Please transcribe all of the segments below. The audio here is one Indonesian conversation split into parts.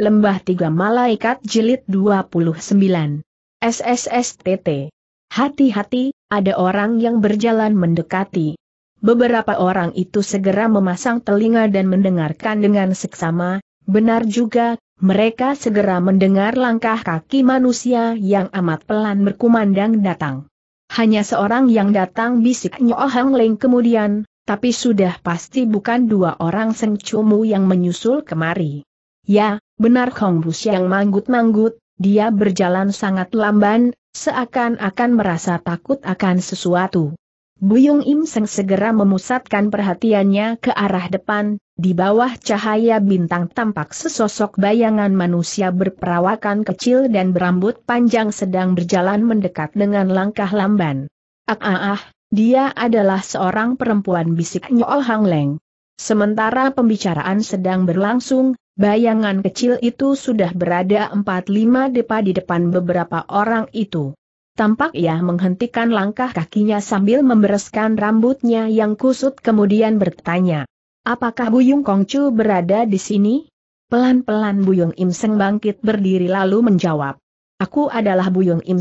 Lembah Tiga Malaikat Jilid 29. SSSTT. Hati-hati, ada orang yang berjalan mendekati. Beberapa orang itu segera memasang telinga dan mendengarkan dengan seksama, benar juga, mereka segera mendengar langkah kaki manusia yang amat pelan berkumandang datang. Hanya seorang yang datang bisik Nyohang Leng kemudian, tapi sudah pasti bukan dua orang sengcumu yang menyusul kemari. Ya, benar Hong Bus yang manggut-manggut, dia berjalan sangat lamban, seakan-akan merasa takut akan sesuatu. Buyung Im Seng segera memusatkan perhatiannya ke arah depan, di bawah cahaya bintang tampak sesosok bayangan manusia berperawakan kecil dan berambut panjang sedang berjalan mendekat dengan langkah lamban. Ah ah ah, dia adalah seorang perempuan bisik Nyo Hang Leng. Sementara pembicaraan sedang berlangsung, Bayangan kecil itu sudah berada empat lima depa di depan beberapa orang itu. Tampak ia menghentikan langkah kakinya sambil membereskan rambutnya yang kusut kemudian bertanya. Apakah Buyung Kongcu berada di sini? Pelan-pelan Buyung Im bangkit berdiri lalu menjawab. Aku adalah Buyung Im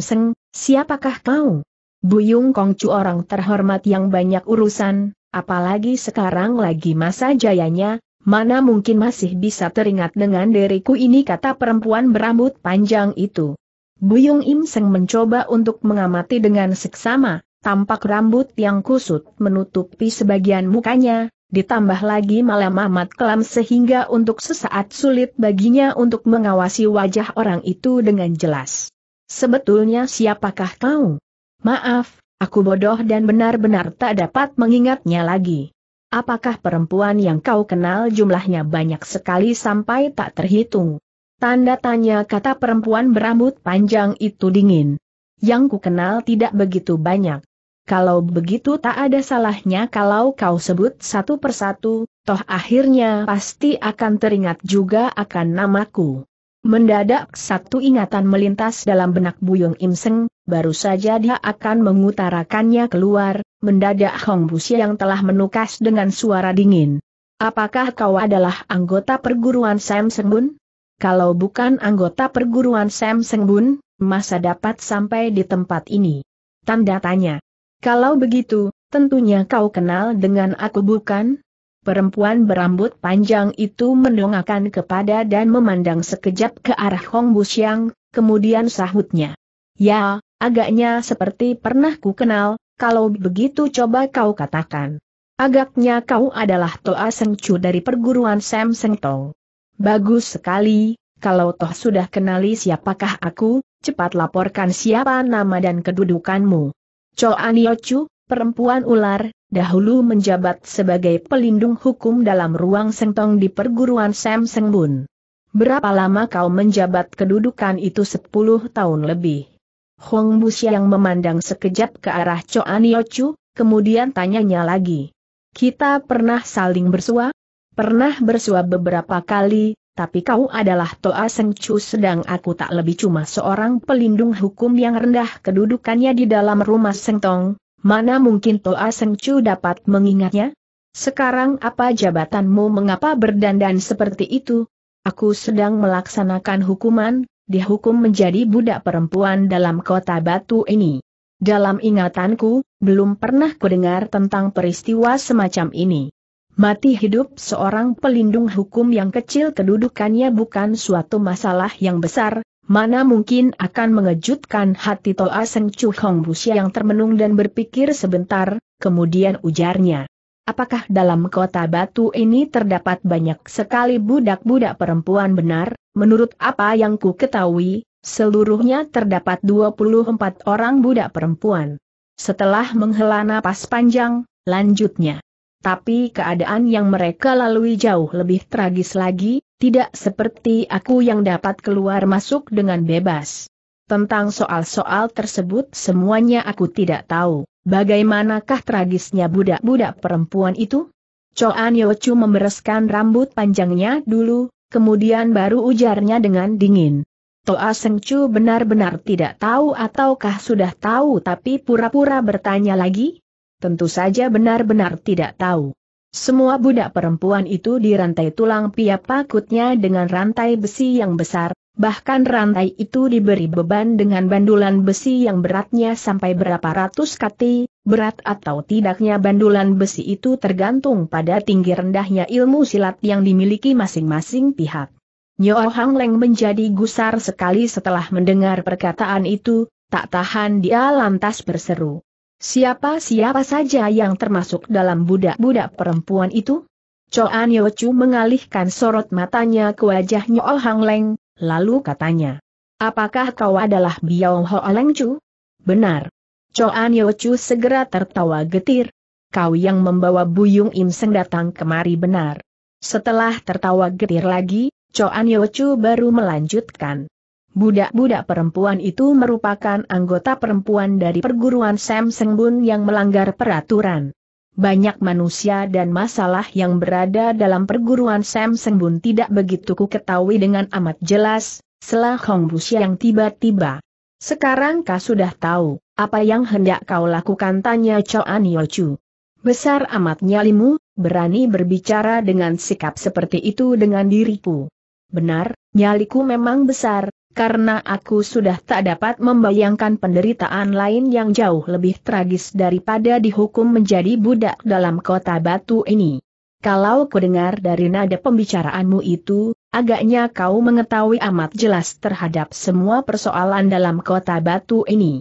siapakah kau? Buyung Kongcu orang terhormat yang banyak urusan, apalagi sekarang lagi masa jayanya, Mana mungkin masih bisa teringat dengan diriku ini kata perempuan berambut panjang itu. Buyung Im Seng mencoba untuk mengamati dengan seksama, tampak rambut yang kusut menutupi sebagian mukanya, ditambah lagi malam amat kelam sehingga untuk sesaat sulit baginya untuk mengawasi wajah orang itu dengan jelas. Sebetulnya siapakah kau? Maaf, aku bodoh dan benar-benar tak dapat mengingatnya lagi. Apakah perempuan yang kau kenal jumlahnya banyak sekali sampai tak terhitung? Tanda tanya kata perempuan berambut panjang itu dingin. Yang ku kenal tidak begitu banyak. Kalau begitu tak ada salahnya kalau kau sebut satu persatu, toh akhirnya pasti akan teringat juga akan namaku. Mendadak satu ingatan melintas dalam benak Buyung Imseng, baru saja dia akan mengutarakannya keluar, mendadak Hong Busia yang telah menukas dengan suara dingin. Apakah kau adalah anggota perguruan Sam Sengbun? Kalau bukan anggota perguruan Sam Sengbun, masa dapat sampai di tempat ini? Tanda tanya. Kalau begitu, tentunya kau kenal dengan aku bukan? Perempuan berambut panjang itu mendongakkan kepada dan memandang sekejap ke arah Hong Busiang, kemudian sahutnya. Ya, agaknya seperti pernah ku kenal, kalau begitu coba kau katakan. Agaknya kau adalah Toa Sengcu dari perguruan Sam Sengtong. Bagus sekali, kalau toh sudah kenali siapakah aku, cepat laporkan siapa nama dan kedudukanmu. Choan Yochu, perempuan ular, dahulu menjabat sebagai pelindung hukum dalam ruang Sengtong di perguruan Sam Sengbun. Berapa lama kau menjabat kedudukan itu 10 tahun lebih? Hong Bus yang memandang sekejap ke arah Choan Yochu, kemudian tanyanya lagi. Kita pernah saling bersua? Pernah bersua beberapa kali, tapi kau adalah Toa Seng Chu sedang aku tak lebih cuma seorang pelindung hukum yang rendah kedudukannya di dalam rumah Seng Tong, mana mungkin Toa Seng Chu dapat mengingatnya? Sekarang apa jabatanmu mengapa berdandan seperti itu? Aku sedang melaksanakan hukuman, dihukum menjadi budak perempuan dalam kota batu ini. Dalam ingatanku, belum pernah kudengar tentang peristiwa semacam ini. Mati hidup seorang pelindung hukum yang kecil kedudukannya bukan suatu masalah yang besar, mana mungkin akan mengejutkan hati Toa Seng Chu Hong yang termenung dan berpikir sebentar, kemudian ujarnya. Apakah dalam kota batu ini terdapat banyak sekali budak-budak perempuan benar? menurut apa yang ku ketahui, seluruhnya terdapat 24 orang budak perempuan. Setelah menghela napas panjang, lanjutnya. Tapi keadaan yang mereka lalui jauh lebih tragis lagi, tidak seperti aku yang dapat keluar masuk dengan bebas. Tentang soal-soal tersebut semuanya aku tidak tahu, bagaimanakah tragisnya budak-budak perempuan itu? Choan Yochu membereskan rambut panjangnya dulu, kemudian baru ujarnya dengan dingin. Toa Seng benar-benar tidak tahu ataukah sudah tahu tapi pura-pura bertanya lagi? Tentu saja benar-benar tidak tahu. Semua budak perempuan itu dirantai tulang pia pakutnya dengan rantai besi yang besar, bahkan rantai itu diberi beban dengan bandulan besi yang beratnya sampai berapa ratus kati, berat atau tidaknya bandulan besi itu tergantung pada tinggi rendahnya ilmu silat yang dimiliki masing-masing pihak. Nyo Hang Leng menjadi gusar sekali setelah mendengar perkataan itu, tak tahan dia lantas berseru. Siapa-siapa saja yang termasuk dalam budak-budak perempuan itu? Choan Yo Chu mengalihkan sorot matanya ke wajah Nyo Hang Leng, lalu katanya. Apakah kau adalah Biao Ho Leng Chu? Benar. Choan Yochu segera tertawa getir. Kau yang membawa Buyung Im Seng datang kemari benar. Setelah tertawa getir lagi, Choan Yochu baru melanjutkan. Budak-budak perempuan itu merupakan anggota perempuan dari perguruan Sam Sengbun yang melanggar peraturan. Banyak manusia dan masalah yang berada dalam perguruan Sam Sengbun tidak begitu ku ketahui dengan amat jelas, selah Hong Bu yang tiba-tiba. Sekarang kau sudah tahu. Apa yang hendak kau lakukan tanya Choan Yochu. Besar amat nyalimu, berani berbicara dengan sikap seperti itu dengan diriku. Benar, nyaliku memang besar, karena aku sudah tak dapat membayangkan penderitaan lain yang jauh lebih tragis daripada dihukum menjadi budak dalam kota batu ini. Kalau kudengar dari nada pembicaraanmu itu, agaknya kau mengetahui amat jelas terhadap semua persoalan dalam kota batu ini.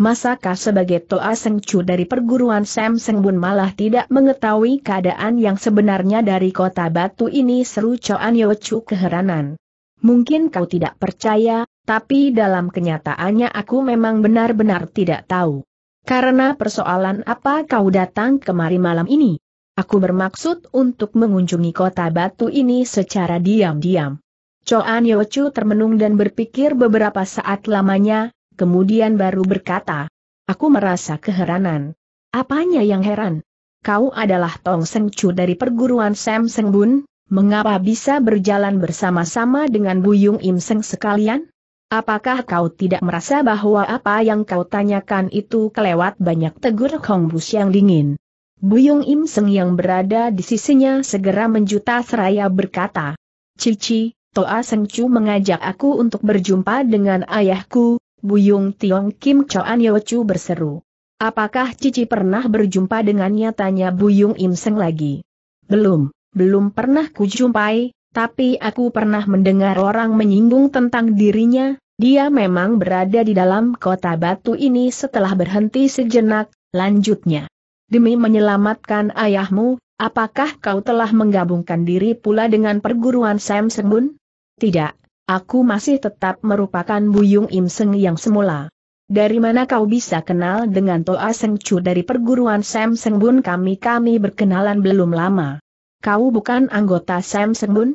Masakah sebagai Toa Sengcu dari perguruan Sam Bun malah tidak mengetahui keadaan yang sebenarnya dari kota batu ini seru Choan Chu keheranan. Mungkin kau tidak percaya, tapi dalam kenyataannya aku memang benar-benar tidak tahu. Karena persoalan apa kau datang kemari malam ini? Aku bermaksud untuk mengunjungi kota batu ini secara diam-diam. Choan Chu termenung dan berpikir beberapa saat lamanya, kemudian baru berkata, Aku merasa keheranan. Apanya yang heran? Kau adalah Tong Seng Chu dari perguruan Sam Seng Bun, mengapa bisa berjalan bersama-sama dengan Buyung Im Seng sekalian? Apakah kau tidak merasa bahwa apa yang kau tanyakan itu kelewat banyak tegur Kong Bus yang dingin? Buyung Im Seng yang berada di sisinya segera menjuta seraya berkata, Cici, Toa Seng Chu mengajak aku untuk berjumpa dengan ayahku, Buyung Tiong Kim Choan Chu berseru. Apakah Cici pernah berjumpa dengannya tanya Buyung Im Seng lagi? Belum, belum pernah kujumpai, tapi aku pernah mendengar orang menyinggung tentang dirinya, dia memang berada di dalam kota batu ini setelah berhenti sejenak, lanjutnya. Demi menyelamatkan ayahmu, apakah kau telah menggabungkan diri pula dengan perguruan Sam Sengun? Tidak, Aku masih tetap merupakan Buyung Im Seng yang semula. Dari mana kau bisa kenal dengan Toa Seng Chu dari perguruan Sam Seng Bun kami-kami berkenalan belum lama. Kau bukan anggota Sam Seng Bun?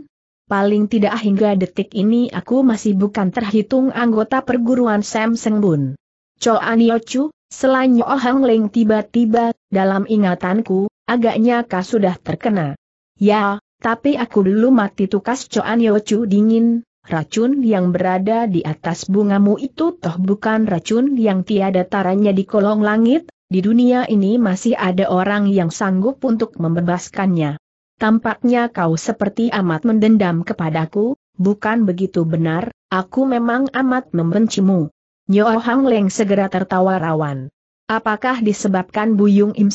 Paling tidak hingga detik ini aku masih bukan terhitung anggota perguruan Sam Seng Bun. Choa Nio Chu, selain Nyo Hang Ling tiba-tiba, dalam ingatanku, agaknya kau sudah terkena. Ya, tapi aku belum mati tukas Choa Nio Chu dingin, racun yang berada di atas bungamu itu toh bukan racun yang tiada taranya di kolong langit, di dunia ini masih ada orang yang sanggup untuk membebaskannya. Tampaknya kau seperti amat mendendam kepadaku, bukan begitu benar, aku memang amat membencimu. Nyo Hang Leng segera tertawa rawan. Apakah disebabkan Buyung Im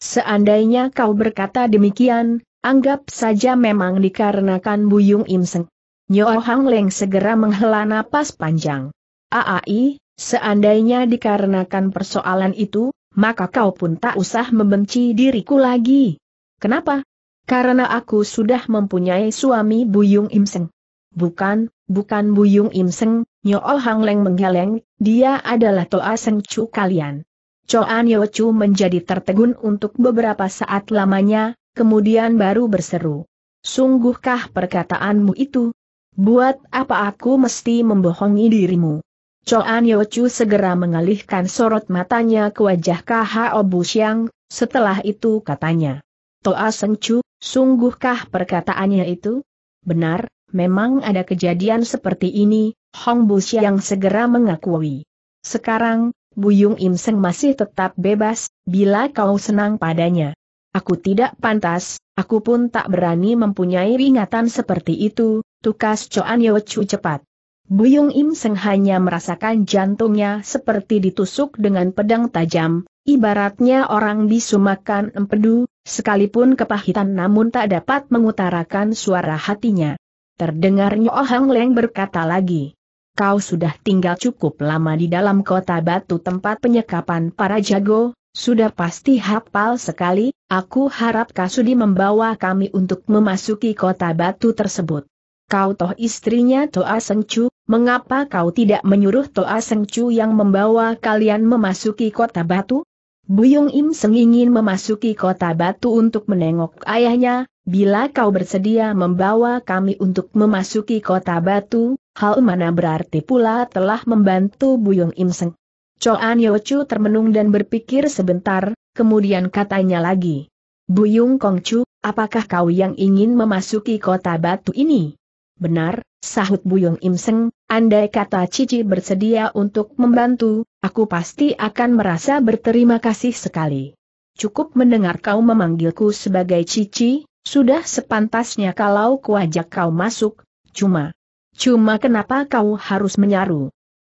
Seandainya kau berkata demikian, anggap saja memang dikarenakan Buyung Im Nyo Hang Leng segera menghela napas panjang. Aai, seandainya dikarenakan persoalan itu, maka kau pun tak usah membenci diriku lagi. Kenapa? Karena aku sudah mempunyai suami Buyung Imseng. Bukan, bukan Buyung Imseng, Nyo Hang Leng menggeleng, dia adalah Toa Seng Chu kalian. Choan Yo Chu menjadi tertegun untuk beberapa saat lamanya, kemudian baru berseru. Sungguhkah perkataanmu itu, Buat apa aku mesti membohongi dirimu? Coan Yochu segera mengalihkan sorot matanya ke wajah K.H.O. Xiang, setelah itu katanya. Toa Sengchu, sungguhkah perkataannya itu? Benar, memang ada kejadian seperti ini, Hong Xiang segera mengakui. Sekarang, Buyung Seng masih tetap bebas, bila kau senang padanya. Aku tidak pantas, aku pun tak berani mempunyai ingatan seperti itu, tukas Coan Yo Chu cepat. Buyung Im Seng hanya merasakan jantungnya seperti ditusuk dengan pedang tajam, ibaratnya orang bisu makan empedu, sekalipun kepahitan namun tak dapat mengutarakan suara hatinya. Terdengar Nyo Hang Leng berkata lagi. Kau sudah tinggal cukup lama di dalam kota batu tempat penyekapan para jago, sudah pasti hafal sekali, Aku harap Kasudi membawa kami untuk memasuki kota batu tersebut. Kau toh istrinya Toa Sengcu, mengapa kau tidak menyuruh Toa Sengcu yang membawa kalian memasuki kota batu? Buyung Im Seng ingin memasuki kota batu untuk menengok ayahnya, bila kau bersedia membawa kami untuk memasuki kota batu, hal mana berarti pula telah membantu Buyung Im Seng. Choan Yochu termenung dan berpikir sebentar, kemudian katanya lagi. Buyung Kongcu, apakah kau yang ingin memasuki kota batu ini? Benar, sahut Buyung Im andai kata Cici bersedia untuk membantu, aku pasti akan merasa berterima kasih sekali. Cukup mendengar kau memanggilku sebagai Cici, sudah sepantasnya kalau kuajak kau masuk, cuma. Cuma kenapa kau harus menyaru?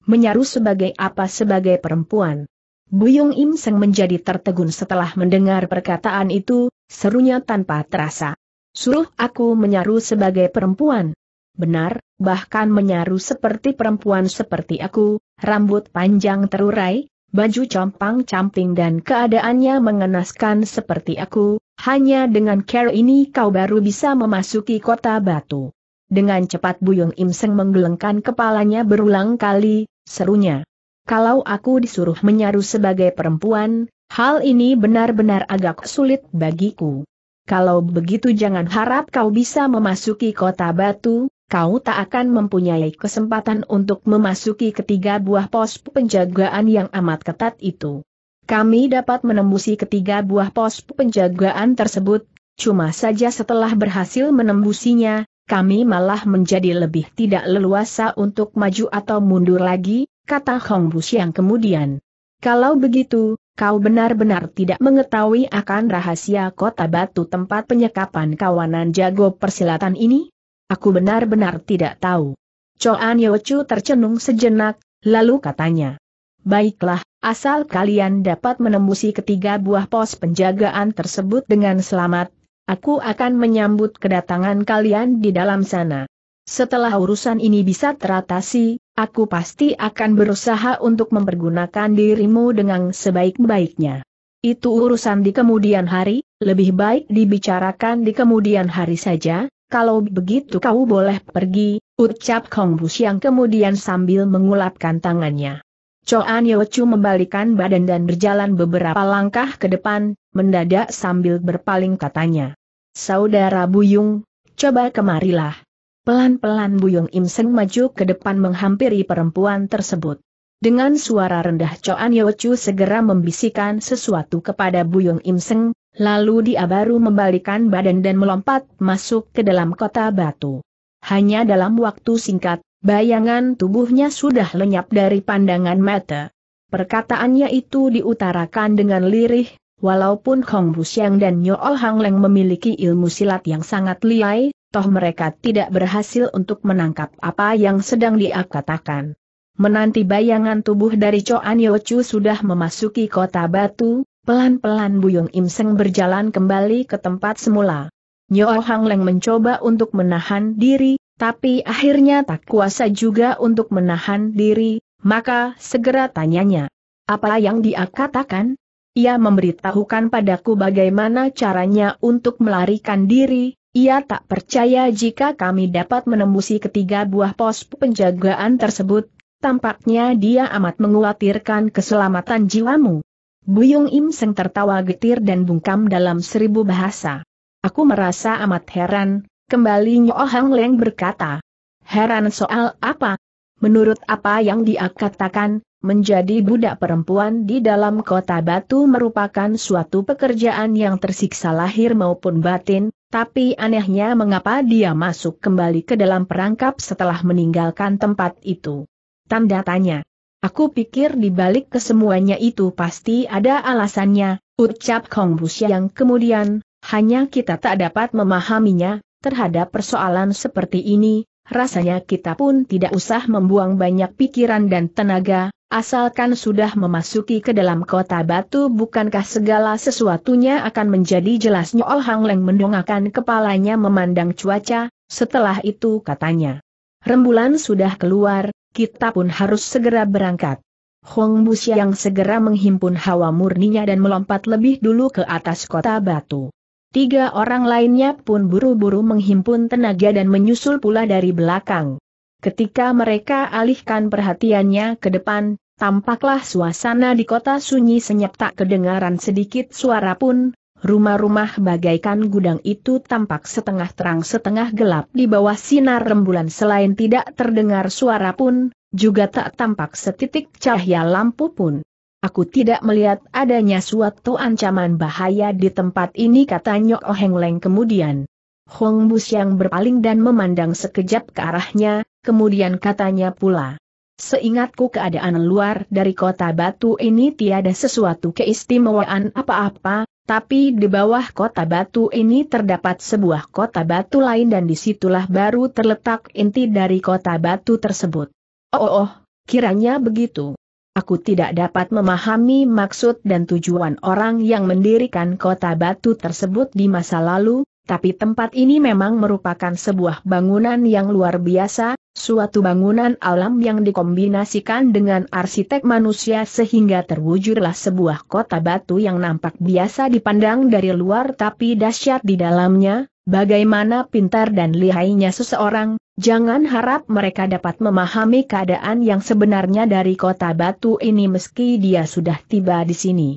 Menyaru sebagai apa sebagai perempuan? Buyung Im Seng menjadi tertegun setelah mendengar perkataan itu, serunya tanpa terasa. Suruh aku menyaru sebagai perempuan. Benar, bahkan menyaru seperti perempuan seperti aku, rambut panjang terurai, baju compang-camping dan keadaannya mengenaskan seperti aku, hanya dengan care ini kau baru bisa memasuki kota batu. Dengan cepat Buyung Im Seng menggelengkan kepalanya berulang kali, serunya kalau aku disuruh menyaru sebagai perempuan, hal ini benar-benar agak sulit bagiku. Kalau begitu jangan harap kau bisa memasuki kota batu, kau tak akan mempunyai kesempatan untuk memasuki ketiga buah pos penjagaan yang amat ketat itu. Kami dapat menembusi ketiga buah pos penjagaan tersebut, cuma saja setelah berhasil menembusinya, kami malah menjadi lebih tidak leluasa untuk maju atau mundur lagi, kata Hong Bu yang kemudian. Kalau begitu, kau benar-benar tidak mengetahui akan rahasia kota batu tempat penyekapan kawanan jago persilatan ini? Aku benar-benar tidak tahu. Choan Chu tercenung sejenak, lalu katanya. Baiklah, asal kalian dapat menembusi ketiga buah pos penjagaan tersebut dengan selamat, aku akan menyambut kedatangan kalian di dalam sana. Setelah urusan ini bisa teratasi, aku pasti akan berusaha untuk mempergunakan dirimu dengan sebaik-baiknya. Itu urusan di kemudian hari, lebih baik dibicarakan di kemudian hari saja, kalau begitu kau boleh pergi, ucap Kong Bus yang kemudian sambil mengulapkan tangannya. Choan Chu membalikan badan dan berjalan beberapa langkah ke depan, mendadak sambil berpaling katanya. Saudara Buyung, coba kemarilah. Pelan-pelan Buyung Im Seng maju ke depan menghampiri perempuan tersebut. Dengan suara rendah Choan Yo Chu segera membisikkan sesuatu kepada Buyung Im Seng, lalu dia baru membalikan badan dan melompat masuk ke dalam kota batu. Hanya dalam waktu singkat, bayangan tubuhnya sudah lenyap dari pandangan mata. Perkataannya itu diutarakan dengan lirih, walaupun Hong Busyang dan Nyo Hang Leng memiliki ilmu silat yang sangat liai, toh mereka tidak berhasil untuk menangkap apa yang sedang dia katakan. Menanti bayangan tubuh dari Choan Yochu sudah memasuki kota batu, pelan-pelan Buyung Im Seng berjalan kembali ke tempat semula. Nyo Hang Leng mencoba untuk menahan diri, tapi akhirnya tak kuasa juga untuk menahan diri, maka segera tanyanya. Apa yang dia katakan? Ia memberitahukan padaku bagaimana caranya untuk melarikan diri, ia tak percaya jika kami dapat menembusi ketiga buah pos penjagaan tersebut, tampaknya dia amat mengkhawatirkan keselamatan jiwamu. Buyung Im Seng tertawa getir dan bungkam dalam seribu bahasa. Aku merasa amat heran, kembali Nyo Hang Leng berkata. Heran soal apa? Menurut apa yang dia katakan, menjadi budak perempuan di dalam kota batu merupakan suatu pekerjaan yang tersiksa lahir maupun batin, tapi anehnya mengapa dia masuk kembali ke dalam perangkap setelah meninggalkan tempat itu. Tanda tanya. Aku pikir di balik kesemuanya itu pasti ada alasannya, ucap Kong Busya yang kemudian, hanya kita tak dapat memahaminya, terhadap persoalan seperti ini, rasanya kita pun tidak usah membuang banyak pikiran dan tenaga, Asalkan sudah memasuki ke dalam kota batu bukankah segala sesuatunya akan menjadi jelas Nyol Hang Leng mendongakkan kepalanya memandang cuaca, setelah itu katanya. Rembulan sudah keluar, kita pun harus segera berangkat. Hong Bus yang segera menghimpun hawa murninya dan melompat lebih dulu ke atas kota batu. Tiga orang lainnya pun buru-buru menghimpun tenaga dan menyusul pula dari belakang. Ketika mereka alihkan perhatiannya ke depan, Tampaklah suasana di kota sunyi senyap tak kedengaran sedikit suara pun, rumah-rumah bagaikan gudang itu tampak setengah terang setengah gelap di bawah sinar rembulan selain tidak terdengar suara pun, juga tak tampak setitik cahaya lampu pun. Aku tidak melihat adanya suatu ancaman bahaya di tempat ini kata Nyok Oheng Leng kemudian. Hong Bus yang berpaling dan memandang sekejap ke arahnya, kemudian katanya pula, Seingatku keadaan luar dari kota batu ini tiada sesuatu keistimewaan apa-apa, tapi di bawah kota batu ini terdapat sebuah kota batu lain dan disitulah baru terletak inti dari kota batu tersebut. Oh, oh, oh kiranya begitu. Aku tidak dapat memahami maksud dan tujuan orang yang mendirikan kota batu tersebut di masa lalu, tapi tempat ini memang merupakan sebuah bangunan yang luar biasa, suatu bangunan alam yang dikombinasikan dengan arsitek manusia sehingga terwujudlah sebuah kota batu yang nampak biasa dipandang dari luar tapi dahsyat di dalamnya, bagaimana pintar dan lihainya seseorang, jangan harap mereka dapat memahami keadaan yang sebenarnya dari kota batu ini meski dia sudah tiba di sini.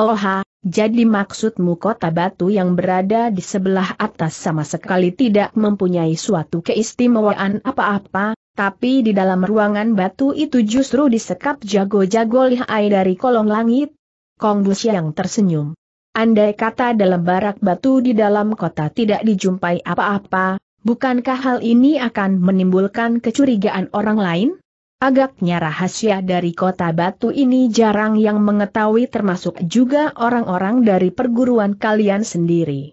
Oha, jadi maksudmu kota batu yang berada di sebelah atas sama sekali tidak mempunyai suatu keistimewaan apa-apa, tapi di dalam ruangan batu itu justru disekap jago-jago lihai dari kolong langit? Kong Bus yang tersenyum. Andai kata dalam barak batu di dalam kota tidak dijumpai apa-apa, bukankah hal ini akan menimbulkan kecurigaan orang lain? Agaknya rahasia dari kota batu ini jarang yang mengetahui termasuk juga orang-orang dari perguruan kalian sendiri.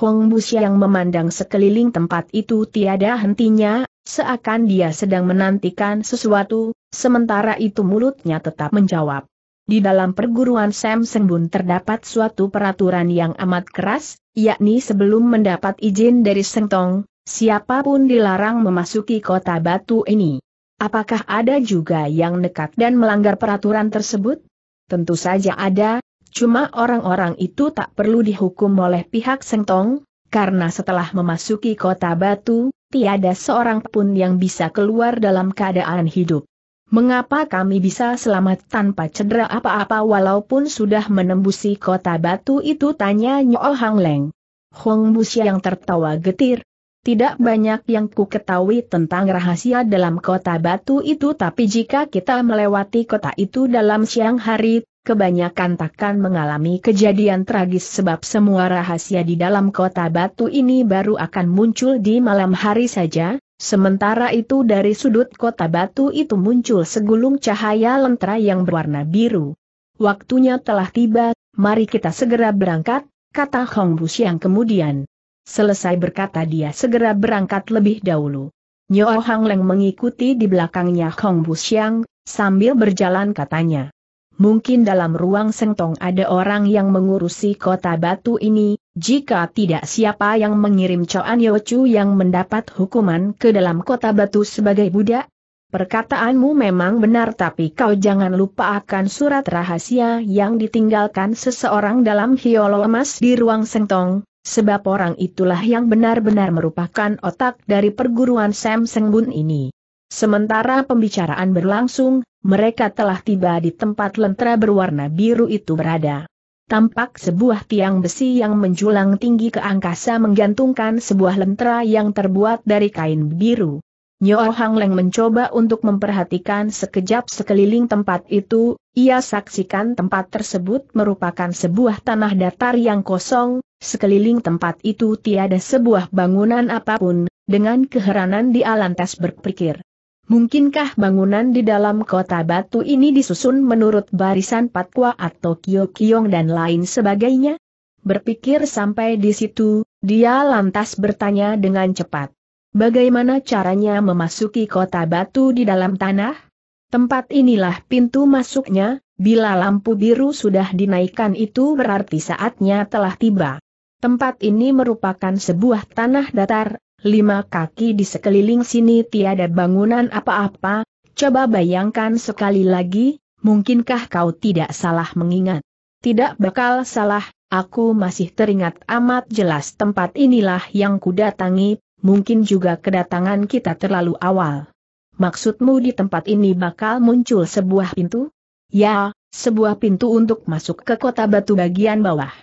Hong Busia yang memandang sekeliling tempat itu tiada hentinya, seakan dia sedang menantikan sesuatu, sementara itu mulutnya tetap menjawab. Di dalam perguruan Sam Sengbun terdapat suatu peraturan yang amat keras, yakni sebelum mendapat izin dari Sengtong, siapapun dilarang memasuki kota batu ini. Apakah ada juga yang nekat dan melanggar peraturan tersebut? Tentu saja ada, cuma orang-orang itu tak perlu dihukum oleh pihak Sengtong, karena setelah memasuki kota batu, tiada seorang pun yang bisa keluar dalam keadaan hidup. Mengapa kami bisa selamat tanpa cedera apa-apa walaupun sudah menembusi kota batu itu tanya Nyo Hang Leng. Hong Busia yang tertawa getir, tidak banyak yang ku ketahui tentang rahasia dalam kota batu itu tapi jika kita melewati kota itu dalam siang hari, kebanyakan takkan mengalami kejadian tragis sebab semua rahasia di dalam kota batu ini baru akan muncul di malam hari saja, Sementara itu dari sudut kota batu itu muncul segulung cahaya lentera yang berwarna biru. Waktunya telah tiba, mari kita segera berangkat, kata Hong Bus yang kemudian. Selesai berkata dia segera berangkat lebih dahulu. Nyo Hang Leng mengikuti di belakangnya Hong Bu Xiang, sambil berjalan katanya. Mungkin dalam ruang sentong ada orang yang mengurusi kota batu ini, jika tidak siapa yang mengirim Choan Chu yang mendapat hukuman ke dalam kota batu sebagai budak? Perkataanmu memang benar tapi kau jangan lupa akan surat rahasia yang ditinggalkan seseorang dalam hiolo emas di ruang sentong, sebab orang itulah yang benar-benar merupakan otak dari perguruan Sam Sengbun ini. Sementara pembicaraan berlangsung, mereka telah tiba di tempat lentera berwarna biru itu berada. Tampak sebuah tiang besi yang menjulang tinggi ke angkasa menggantungkan sebuah lentera yang terbuat dari kain biru. Nyo Hang Leng mencoba untuk memperhatikan sekejap sekeliling tempat itu, ia saksikan tempat tersebut merupakan sebuah tanah datar yang kosong, Sekeliling tempat itu tiada sebuah bangunan apapun, dengan keheranan di Alantes berpikir. Mungkinkah bangunan di dalam kota batu ini disusun menurut barisan patwa atau kyo dan lain sebagainya? Berpikir sampai di situ, dia lantas bertanya dengan cepat. Bagaimana caranya memasuki kota batu di dalam tanah? Tempat inilah pintu masuknya, bila lampu biru sudah dinaikkan itu berarti saatnya telah tiba. Tempat ini merupakan sebuah tanah datar, lima kaki di sekeliling sini tiada bangunan apa-apa, coba bayangkan sekali lagi, mungkinkah kau tidak salah mengingat? Tidak bakal salah, aku masih teringat amat jelas tempat inilah yang kudatangi, mungkin juga kedatangan kita terlalu awal. Maksudmu di tempat ini bakal muncul sebuah pintu? Ya, sebuah pintu untuk masuk ke kota batu bagian bawah.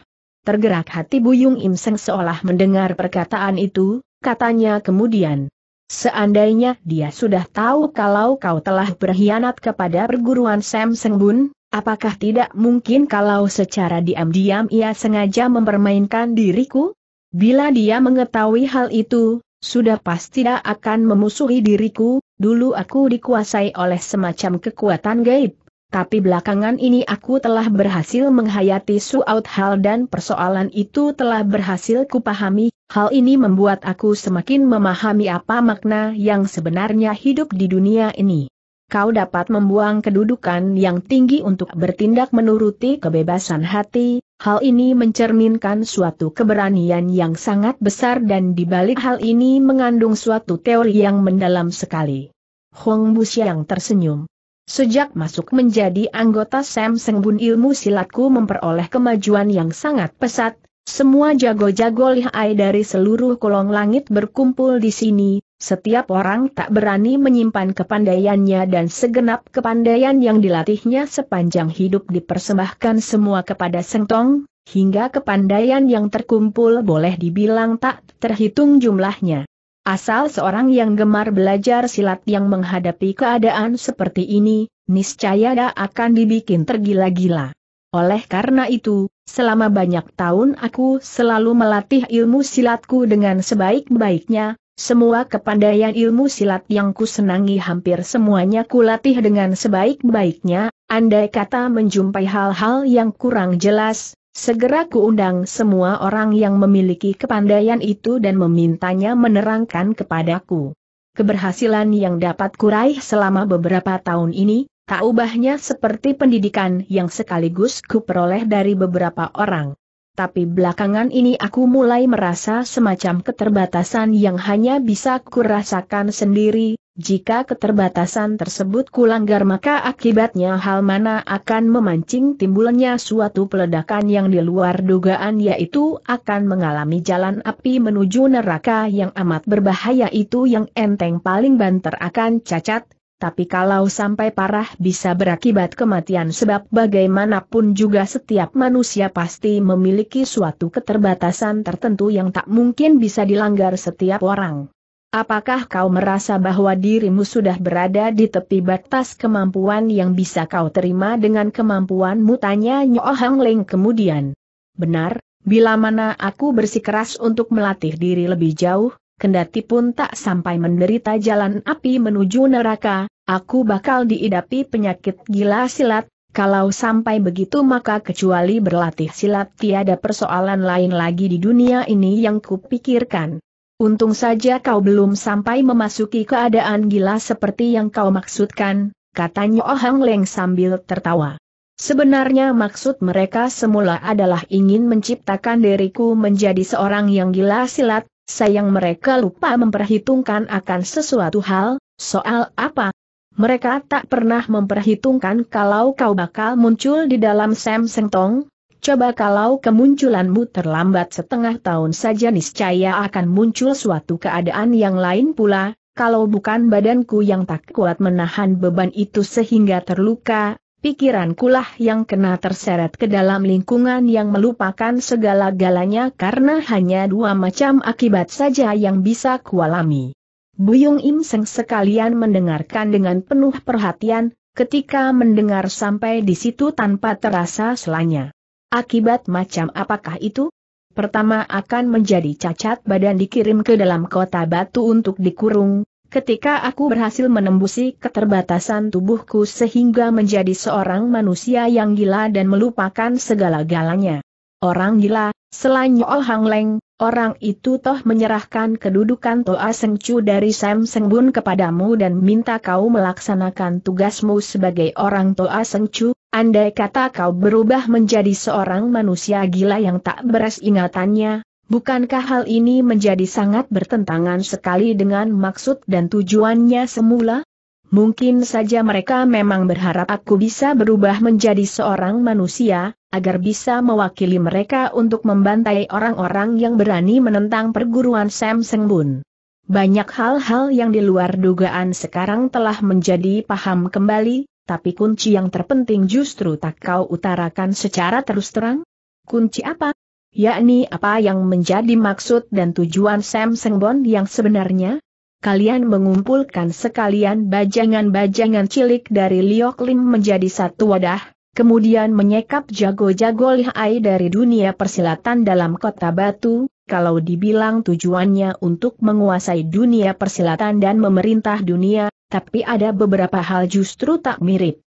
Tergerak hati Buyung Im Seng seolah mendengar perkataan itu, katanya kemudian. Seandainya dia sudah tahu kalau kau telah berkhianat kepada perguruan Sam Seng Bun, apakah tidak mungkin kalau secara diam-diam ia sengaja mempermainkan diriku? Bila dia mengetahui hal itu, sudah pasti dia akan memusuhi diriku, dulu aku dikuasai oleh semacam kekuatan gaib, tapi belakangan ini aku telah berhasil menghayati suatu hal dan persoalan itu telah berhasil kupahami, hal ini membuat aku semakin memahami apa makna yang sebenarnya hidup di dunia ini. Kau dapat membuang kedudukan yang tinggi untuk bertindak menuruti kebebasan hati, hal ini mencerminkan suatu keberanian yang sangat besar dan dibalik hal ini mengandung suatu teori yang mendalam sekali. Hong Xiang tersenyum. Sejak masuk menjadi anggota Sam Sengbun ilmu silatku memperoleh kemajuan yang sangat pesat, semua jago-jago lihai dari seluruh kolong langit berkumpul di sini, setiap orang tak berani menyimpan kepandaiannya dan segenap kepandaian yang dilatihnya sepanjang hidup dipersembahkan semua kepada Sengtong, hingga kepandaian yang terkumpul boleh dibilang tak terhitung jumlahnya. Asal seorang yang gemar belajar silat yang menghadapi keadaan seperti ini, niscaya dia akan dibikin tergila-gila. Oleh karena itu, selama banyak tahun aku selalu melatih ilmu silatku dengan sebaik-baiknya, semua kepandaian ilmu silat yang kusenangi hampir semuanya kulatih dengan sebaik-baiknya, andai kata menjumpai hal-hal yang kurang jelas, Segera kuundang semua orang yang memiliki kepandaian itu dan memintanya menerangkan kepadaku. Keberhasilan yang dapat kuraih selama beberapa tahun ini, tak ubahnya seperti pendidikan yang sekaligus kuperoleh dari beberapa orang tapi belakangan ini aku mulai merasa semacam keterbatasan yang hanya bisa kurasakan sendiri, jika keterbatasan tersebut kulanggar maka akibatnya hal mana akan memancing timbulnya suatu peledakan yang di luar dugaan yaitu akan mengalami jalan api menuju neraka yang amat berbahaya itu yang enteng paling banter akan cacat, tapi kalau sampai parah bisa berakibat kematian sebab bagaimanapun juga setiap manusia pasti memiliki suatu keterbatasan tertentu yang tak mungkin bisa dilanggar setiap orang. Apakah kau merasa bahwa dirimu sudah berada di tepi batas kemampuan yang bisa kau terima dengan kemampuanmu? Tanya Nyoh Hang kemudian. Benar, bila mana aku bersikeras untuk melatih diri lebih jauh, kendati pun tak sampai menderita jalan api menuju neraka, aku bakal diidapi penyakit gila silat, kalau sampai begitu maka kecuali berlatih silat tiada persoalan lain lagi di dunia ini yang kupikirkan. Untung saja kau belum sampai memasuki keadaan gila seperti yang kau maksudkan, katanya Oh Hang Leng sambil tertawa. Sebenarnya maksud mereka semula adalah ingin menciptakan diriku menjadi seorang yang gila silat, Sayang mereka lupa memperhitungkan akan sesuatu hal, soal apa? Mereka tak pernah memperhitungkan kalau kau bakal muncul di dalam Sam Sengtong, coba kalau kemunculanmu terlambat setengah tahun saja niscaya akan muncul suatu keadaan yang lain pula, kalau bukan badanku yang tak kuat menahan beban itu sehingga terluka, Pikirankulah yang kena terseret ke dalam lingkungan yang melupakan segala-galanya karena hanya dua macam akibat saja yang bisa kualami. Buyung Im Seng sekalian mendengarkan dengan penuh perhatian, ketika mendengar sampai di situ tanpa terasa selanya. Akibat macam apakah itu? Pertama akan menjadi cacat badan dikirim ke dalam kota batu untuk dikurung, Ketika aku berhasil menembusi keterbatasan tubuhku sehingga menjadi seorang manusia yang gila dan melupakan segala-galanya. Orang gila, selain Yool Hang Leng, orang itu toh menyerahkan kedudukan Toa Seng Chu dari Sam Seng Bun kepadamu dan minta kau melaksanakan tugasmu sebagai orang Toa Seng Chu, andai kata kau berubah menjadi seorang manusia gila yang tak beres ingatannya, Bukankah hal ini menjadi sangat bertentangan sekali dengan maksud dan tujuannya semula? Mungkin saja mereka memang berharap aku bisa berubah menjadi seorang manusia, agar bisa mewakili mereka untuk membantai orang-orang yang berani menentang perguruan Sam Bun. Banyak hal-hal yang di luar dugaan sekarang telah menjadi paham kembali, tapi kunci yang terpenting justru tak kau utarakan secara terus terang. Kunci apa? Yakni apa yang menjadi maksud dan tujuan Sam Sengbon yang sebenarnya? Kalian mengumpulkan sekalian bajangan-bajangan cilik dari Liok Lim menjadi satu wadah, kemudian menyekap jago-jago lihai dari dunia persilatan dalam kota batu, kalau dibilang tujuannya untuk menguasai dunia persilatan dan memerintah dunia, tapi ada beberapa hal justru tak mirip.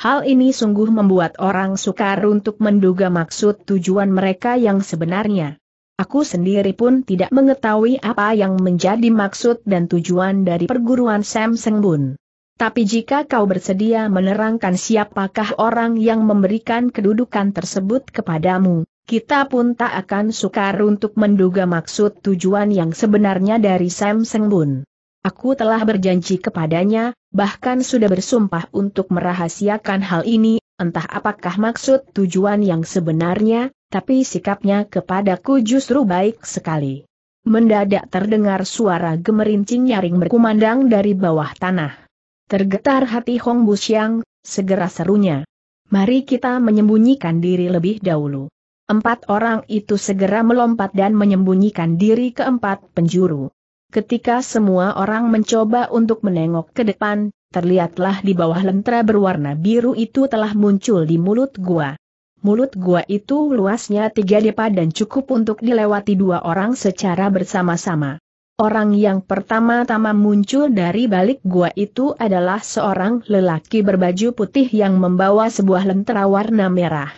Hal ini sungguh membuat orang sukar untuk menduga maksud tujuan mereka yang sebenarnya. Aku sendiri pun tidak mengetahui apa yang menjadi maksud dan tujuan dari perguruan Sam Sengbun. Tapi jika kau bersedia menerangkan siapakah orang yang memberikan kedudukan tersebut kepadamu, kita pun tak akan sukar untuk menduga maksud tujuan yang sebenarnya dari Sam Sengbun. Aku telah berjanji kepadanya, bahkan sudah bersumpah untuk merahasiakan hal ini, entah apakah maksud tujuan yang sebenarnya, tapi sikapnya kepadaku justru baik sekali. Mendadak terdengar suara gemerincing nyaring berkumandang dari bawah tanah. Tergetar hati Hong Busiang, segera serunya. Mari kita menyembunyikan diri lebih dahulu. Empat orang itu segera melompat dan menyembunyikan diri ke empat penjuru. Ketika semua orang mencoba untuk menengok ke depan, terlihatlah di bawah lentera berwarna biru itu telah muncul di mulut gua. Mulut gua itu luasnya tiga depa dan cukup untuk dilewati dua orang secara bersama-sama. Orang yang pertama-tama muncul dari balik gua itu adalah seorang lelaki berbaju putih yang membawa sebuah lentera warna merah.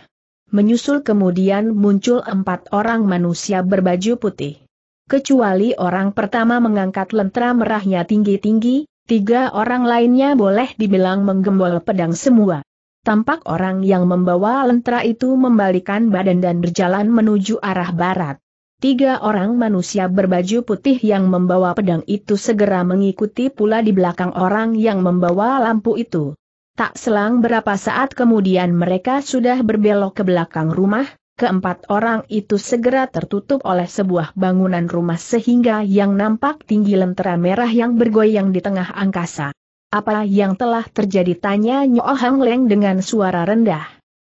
Menyusul kemudian muncul empat orang manusia berbaju putih kecuali orang pertama mengangkat lentera merahnya tinggi-tinggi, tiga orang lainnya boleh dibilang menggembol pedang semua. Tampak orang yang membawa lentera itu membalikan badan dan berjalan menuju arah barat. Tiga orang manusia berbaju putih yang membawa pedang itu segera mengikuti pula di belakang orang yang membawa lampu itu. Tak selang berapa saat kemudian mereka sudah berbelok ke belakang rumah, Keempat orang itu segera tertutup oleh sebuah bangunan rumah sehingga yang nampak tinggi lentera merah yang bergoyang di tengah angkasa. Apa yang telah terjadi tanya Nyo Hang Leng dengan suara rendah.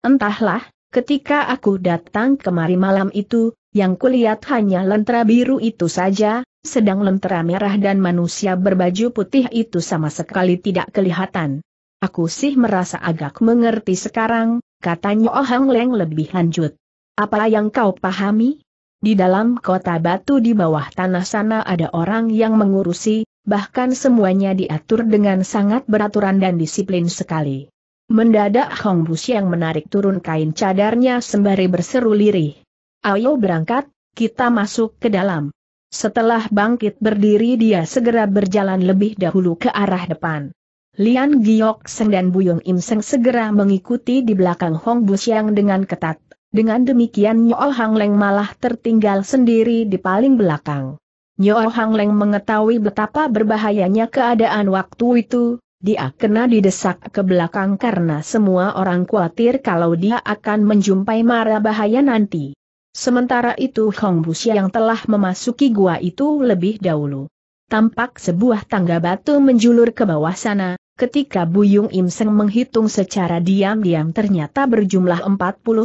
Entahlah, ketika aku datang kemari malam itu, yang kulihat hanya lentera biru itu saja, sedang lentera merah dan manusia berbaju putih itu sama sekali tidak kelihatan. Aku sih merasa agak mengerti sekarang, katanya Hang Leng lebih lanjut. Apa yang kau pahami? Di dalam kota batu di bawah tanah sana ada orang yang mengurusi, bahkan semuanya diatur dengan sangat beraturan dan disiplin sekali. Mendadak Hong Bus yang menarik turun kain cadarnya sembari berseru lirih. Ayo berangkat, kita masuk ke dalam. Setelah bangkit berdiri dia segera berjalan lebih dahulu ke arah depan. Lian Giok Seng dan Buyung Im Seng segera mengikuti di belakang Hong Bus yang dengan ketat. Dengan demikian Nyo Hang Leng malah tertinggal sendiri di paling belakang. Nyo Hang Leng mengetahui betapa berbahayanya keadaan waktu itu, dia kena didesak ke belakang karena semua orang khawatir kalau dia akan menjumpai mara bahaya nanti. Sementara itu Hong Busya yang telah memasuki gua itu lebih dahulu. Tampak sebuah tangga batu menjulur ke bawah sana, Ketika Buyung Im Seng menghitung secara diam-diam ternyata berjumlah 49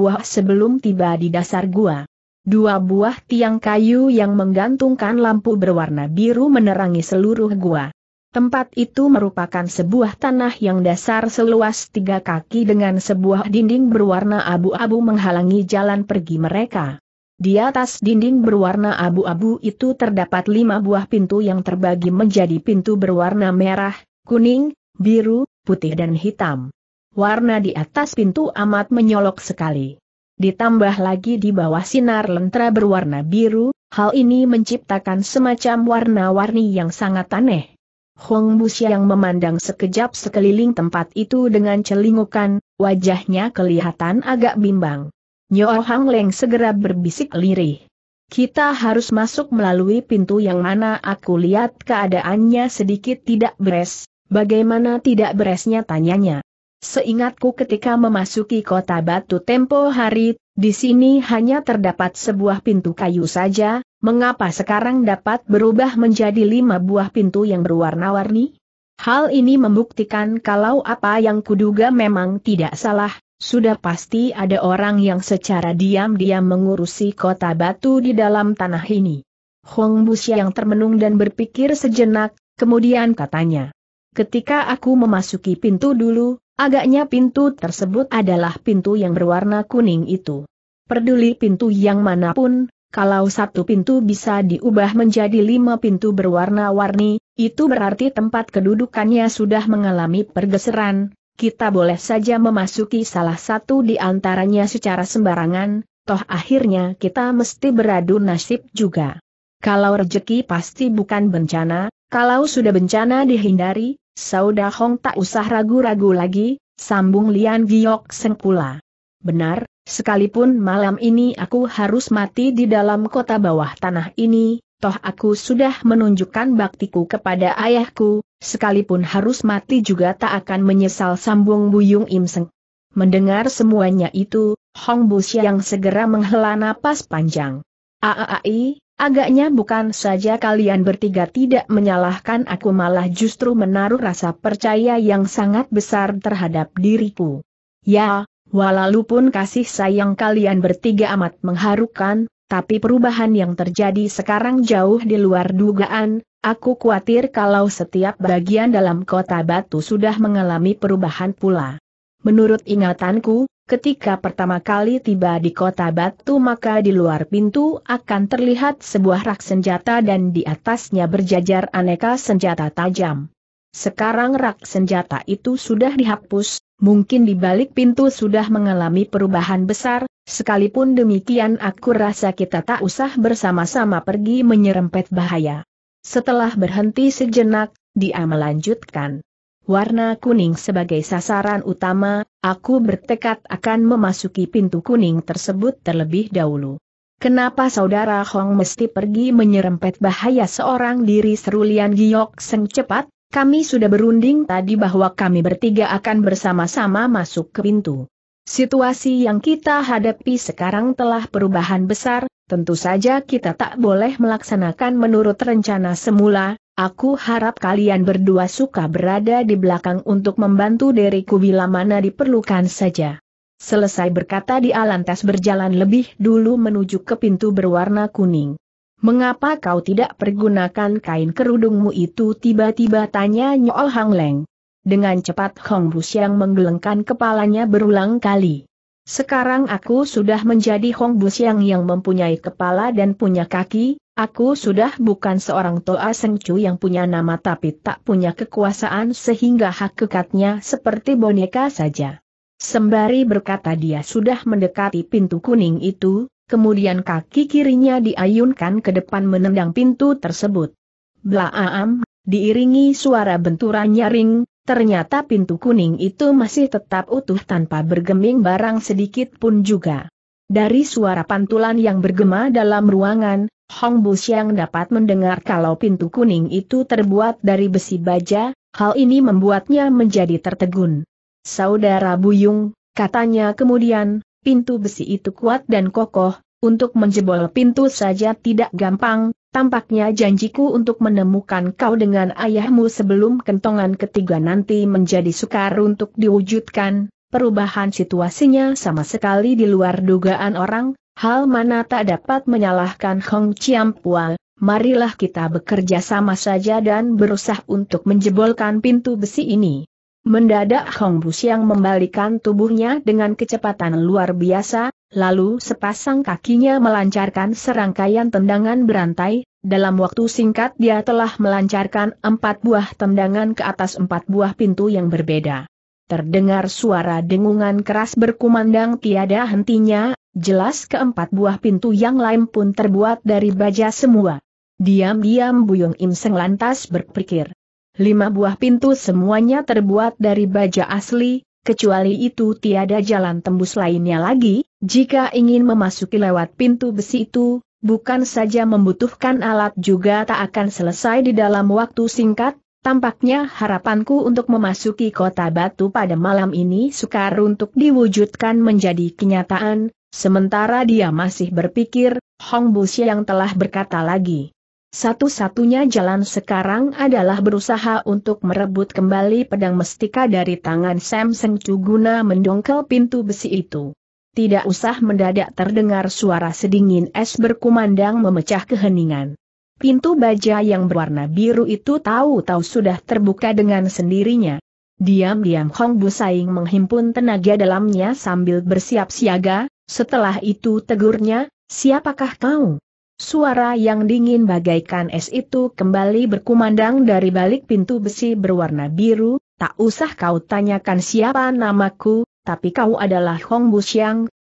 buah sebelum tiba di dasar gua. Dua buah tiang kayu yang menggantungkan lampu berwarna biru menerangi seluruh gua. Tempat itu merupakan sebuah tanah yang dasar seluas tiga kaki dengan sebuah dinding berwarna abu-abu menghalangi jalan pergi mereka. Di atas dinding berwarna abu-abu itu terdapat lima buah pintu yang terbagi menjadi pintu berwarna merah, kuning, biru, putih dan hitam. Warna di atas pintu amat menyolok sekali. Ditambah lagi di bawah sinar lentera berwarna biru, hal ini menciptakan semacam warna-warni yang sangat aneh. Hong Busia yang memandang sekejap sekeliling tempat itu dengan celingukan, wajahnya kelihatan agak bimbang. Nyo Hang Leng segera berbisik lirih. Kita harus masuk melalui pintu yang mana aku lihat keadaannya sedikit tidak beres, Bagaimana tidak beresnya tanyanya. Seingatku ketika memasuki kota Batu Tempo hari, di sini hanya terdapat sebuah pintu kayu saja, mengapa sekarang dapat berubah menjadi lima buah pintu yang berwarna-warni? Hal ini membuktikan kalau apa yang kuduga memang tidak salah, sudah pasti ada orang yang secara diam-diam mengurusi kota batu di dalam tanah ini. Hong Busya yang termenung dan berpikir sejenak, kemudian katanya. Ketika aku memasuki pintu dulu, agaknya pintu tersebut adalah pintu yang berwarna kuning itu. Peduli pintu yang manapun, kalau satu pintu bisa diubah menjadi lima pintu berwarna-warni, itu berarti tempat kedudukannya sudah mengalami pergeseran, kita boleh saja memasuki salah satu di antaranya secara sembarangan, toh akhirnya kita mesti beradu nasib juga. Kalau rejeki pasti bukan bencana, kalau sudah bencana dihindari, Sauda Hong tak usah ragu-ragu lagi, sambung Lian Giok Sengkula. Benar, sekalipun malam ini aku harus mati di dalam kota bawah tanah ini, toh aku sudah menunjukkan baktiku kepada ayahku, sekalipun harus mati juga tak akan menyesal sambung Buyung Im Seng. Mendengar semuanya itu, Hong Bu yang segera menghela napas panjang. Aai, Agaknya bukan saja kalian bertiga tidak menyalahkan aku malah justru menaruh rasa percaya yang sangat besar terhadap diriku. Ya, walaupun kasih sayang kalian bertiga amat mengharukan, tapi perubahan yang terjadi sekarang jauh di luar dugaan, aku khawatir kalau setiap bagian dalam kota batu sudah mengalami perubahan pula. Menurut ingatanku, Ketika pertama kali tiba di kota batu maka di luar pintu akan terlihat sebuah rak senjata dan di atasnya berjajar aneka senjata tajam. Sekarang rak senjata itu sudah dihapus, mungkin di balik pintu sudah mengalami perubahan besar, sekalipun demikian aku rasa kita tak usah bersama-sama pergi menyerempet bahaya. Setelah berhenti sejenak, dia melanjutkan warna kuning sebagai sasaran utama, aku bertekad akan memasuki pintu kuning tersebut terlebih dahulu. Kenapa saudara Hong mesti pergi menyerempet bahaya seorang diri serulian Lian Giok Seng cepat? Kami sudah berunding tadi bahwa kami bertiga akan bersama-sama masuk ke pintu. Situasi yang kita hadapi sekarang telah perubahan besar, tentu saja kita tak boleh melaksanakan menurut rencana semula, Aku harap kalian berdua suka berada di belakang untuk membantu diriku bila mana diperlukan saja. Selesai berkata Di Alantas berjalan lebih dulu menuju ke pintu berwarna kuning. Mengapa kau tidak pergunakan kain kerudungmu itu tiba-tiba tanya Nyol Hang Leng. Dengan cepat Hong Bus yang menggelengkan kepalanya berulang kali. Sekarang aku sudah menjadi Hong Busiang yang mempunyai kepala dan punya kaki, Aku sudah bukan seorang Toa Sengcu yang punya nama tapi tak punya kekuasaan sehingga hakikatnya seperti boneka saja. Sembari berkata dia sudah mendekati pintu kuning itu, kemudian kaki kirinya diayunkan ke depan menendang pintu tersebut. Blaam, diiringi suara benturan nyaring, ternyata pintu kuning itu masih tetap utuh tanpa bergeming barang sedikit pun juga. Dari suara pantulan yang bergema dalam ruangan, Hong Bu Siang dapat mendengar kalau pintu kuning itu terbuat dari besi baja, hal ini membuatnya menjadi tertegun. Saudara Buyung, katanya kemudian, pintu besi itu kuat dan kokoh, untuk menjebol pintu saja tidak gampang, tampaknya janjiku untuk menemukan kau dengan ayahmu sebelum kentongan ketiga nanti menjadi sukar untuk diwujudkan, perubahan situasinya sama sekali di luar dugaan orang, hal mana tak dapat menyalahkan Hong Chiampua. Marilah kita bekerja sama saja dan berusaha untuk menjebolkan pintu besi ini. Mendadak Hong Bus yang membalikan tubuhnya dengan kecepatan luar biasa, lalu sepasang kakinya melancarkan serangkaian tendangan berantai, dalam waktu singkat dia telah melancarkan empat buah tendangan ke atas empat buah pintu yang berbeda. Terdengar suara dengungan keras berkumandang tiada hentinya, jelas keempat buah pintu yang lain pun terbuat dari baja semua. Diam-diam Buyung Im Seng lantas berpikir. Lima buah pintu semuanya terbuat dari baja asli, kecuali itu tiada jalan tembus lainnya lagi, jika ingin memasuki lewat pintu besi itu, bukan saja membutuhkan alat juga tak akan selesai di dalam waktu singkat, Tampaknya harapanku untuk memasuki kota batu pada malam ini sukar untuk diwujudkan menjadi kenyataan, sementara dia masih berpikir, Hong Busi yang telah berkata lagi. Satu-satunya jalan sekarang adalah berusaha untuk merebut kembali pedang mestika dari tangan Sam Seng Chu guna mendongkel pintu besi itu. Tidak usah mendadak terdengar suara sedingin es berkumandang memecah keheningan. Pintu baja yang berwarna biru itu tahu-tahu sudah terbuka dengan sendirinya. Diam-diam Hong Bu menghimpun tenaga dalamnya sambil bersiap siaga, setelah itu tegurnya, siapakah kau? Suara yang dingin bagaikan es itu kembali berkumandang dari balik pintu besi berwarna biru, tak usah kau tanyakan siapa namaku, tapi kau adalah Hong Bu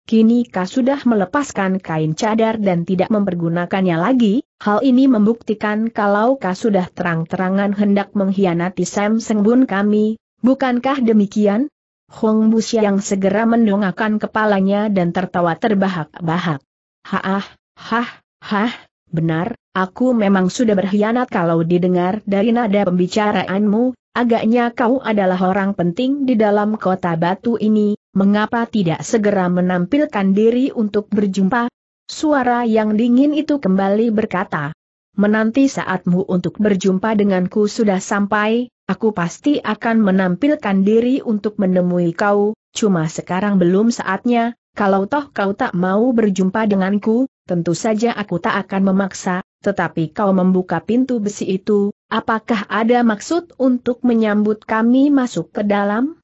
Kini kau sudah melepaskan kain cadar dan tidak mempergunakannya lagi, hal ini membuktikan kalau kau sudah terang-terangan hendak mengkhianati Sam Sengbun kami, bukankah demikian? Hong Bus yang segera mendongakkan kepalanya dan tertawa terbahak-bahak. Haah, hah, hah, benar, aku memang sudah berkhianat kalau didengar dari nada pembicaraanmu, agaknya kau adalah orang penting di dalam kota batu ini, mengapa tidak segera menampilkan diri untuk berjumpa? Suara yang dingin itu kembali berkata, menanti saatmu untuk berjumpa denganku sudah sampai, aku pasti akan menampilkan diri untuk menemui kau, cuma sekarang belum saatnya, kalau toh kau tak mau berjumpa denganku, tentu saja aku tak akan memaksa, tetapi kau membuka pintu besi itu, apakah ada maksud untuk menyambut kami masuk ke dalam?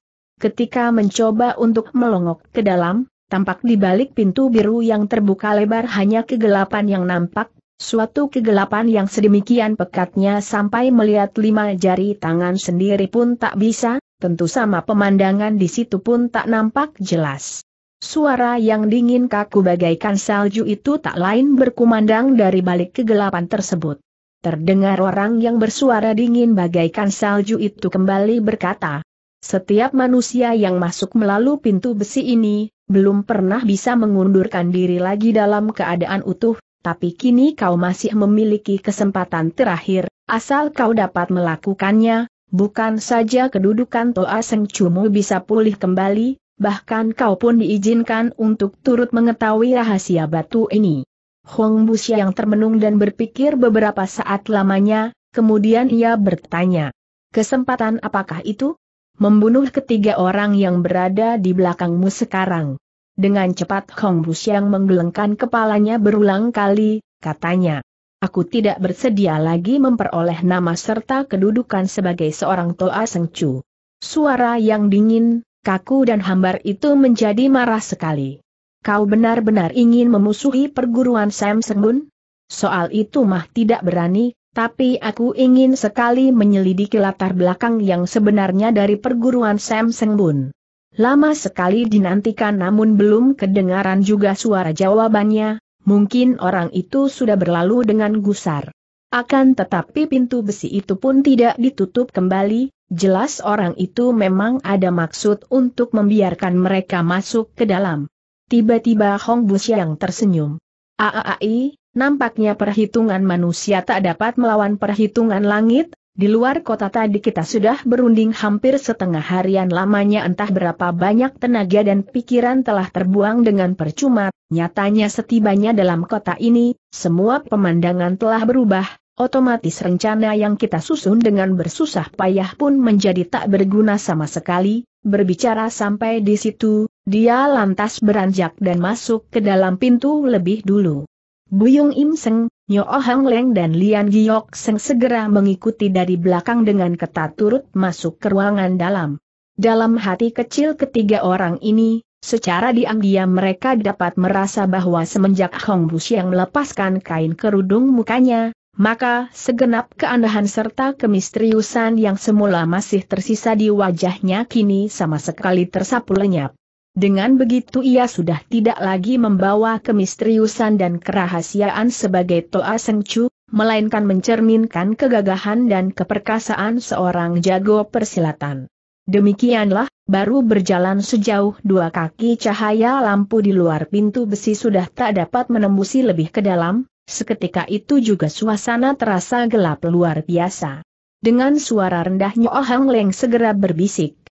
Ketika mencoba untuk melongok ke dalam, tampak di balik pintu biru yang terbuka lebar hanya kegelapan yang nampak, suatu kegelapan yang sedemikian pekatnya sampai melihat lima jari tangan sendiri pun tak bisa, tentu sama pemandangan di situ pun tak nampak jelas. Suara yang dingin kaku bagaikan salju itu tak lain berkumandang dari balik kegelapan tersebut. Terdengar orang yang bersuara dingin bagaikan salju itu kembali berkata, setiap manusia yang masuk melalui pintu besi ini, belum pernah bisa mengundurkan diri lagi dalam keadaan utuh, tapi kini kau masih memiliki kesempatan terakhir, asal kau dapat melakukannya, bukan saja kedudukan Toa Seng Cumu bisa pulih kembali, bahkan kau pun diizinkan untuk turut mengetahui rahasia batu ini. Hong Busia yang termenung dan berpikir beberapa saat lamanya, kemudian ia bertanya, kesempatan apakah itu? membunuh ketiga orang yang berada di belakangmu sekarang. Dengan cepat Hong Bus menggelengkan kepalanya berulang kali, katanya. Aku tidak bersedia lagi memperoleh nama serta kedudukan sebagai seorang Toa Sengcu. Suara yang dingin, kaku dan hambar itu menjadi marah sekali. Kau benar-benar ingin memusuhi perguruan Sam Sengun? Soal itu mah tidak berani, tapi aku ingin sekali menyelidiki latar belakang yang sebenarnya dari perguruan Sam Seng Bun. Lama sekali dinantikan namun belum kedengaran juga suara jawabannya, mungkin orang itu sudah berlalu dengan gusar. Akan tetapi pintu besi itu pun tidak ditutup kembali, jelas orang itu memang ada maksud untuk membiarkan mereka masuk ke dalam. Tiba-tiba Hong Bus yang tersenyum. Aaai, Nampaknya perhitungan manusia tak dapat melawan perhitungan langit, di luar kota tadi kita sudah berunding hampir setengah harian lamanya entah berapa banyak tenaga dan pikiran telah terbuang dengan percuma, nyatanya setibanya dalam kota ini, semua pemandangan telah berubah, otomatis rencana yang kita susun dengan bersusah payah pun menjadi tak berguna sama sekali, berbicara sampai di situ, dia lantas beranjak dan masuk ke dalam pintu lebih dulu. Buyung Im Seng, Nyo Hang Leng dan Lian Giok Seng segera mengikuti dari belakang dengan ketat turut masuk ke ruangan dalam. Dalam hati kecil ketiga orang ini, secara diam-diam mereka dapat merasa bahwa semenjak Hong Bus yang melepaskan kain kerudung mukanya, maka segenap keandahan serta kemisteriusan yang semula masih tersisa di wajahnya kini sama sekali tersapu lenyap. Dengan begitu ia sudah tidak lagi membawa kemisteriusan dan kerahasiaan sebagai Toa Sengcu, melainkan mencerminkan kegagahan dan keperkasaan seorang jago persilatan. Demikianlah, baru berjalan sejauh dua kaki cahaya lampu di luar pintu besi sudah tak dapat menembusi lebih ke dalam, seketika itu juga suasana terasa gelap luar biasa. Dengan suara rendahnya Hang Leng segera berbisik.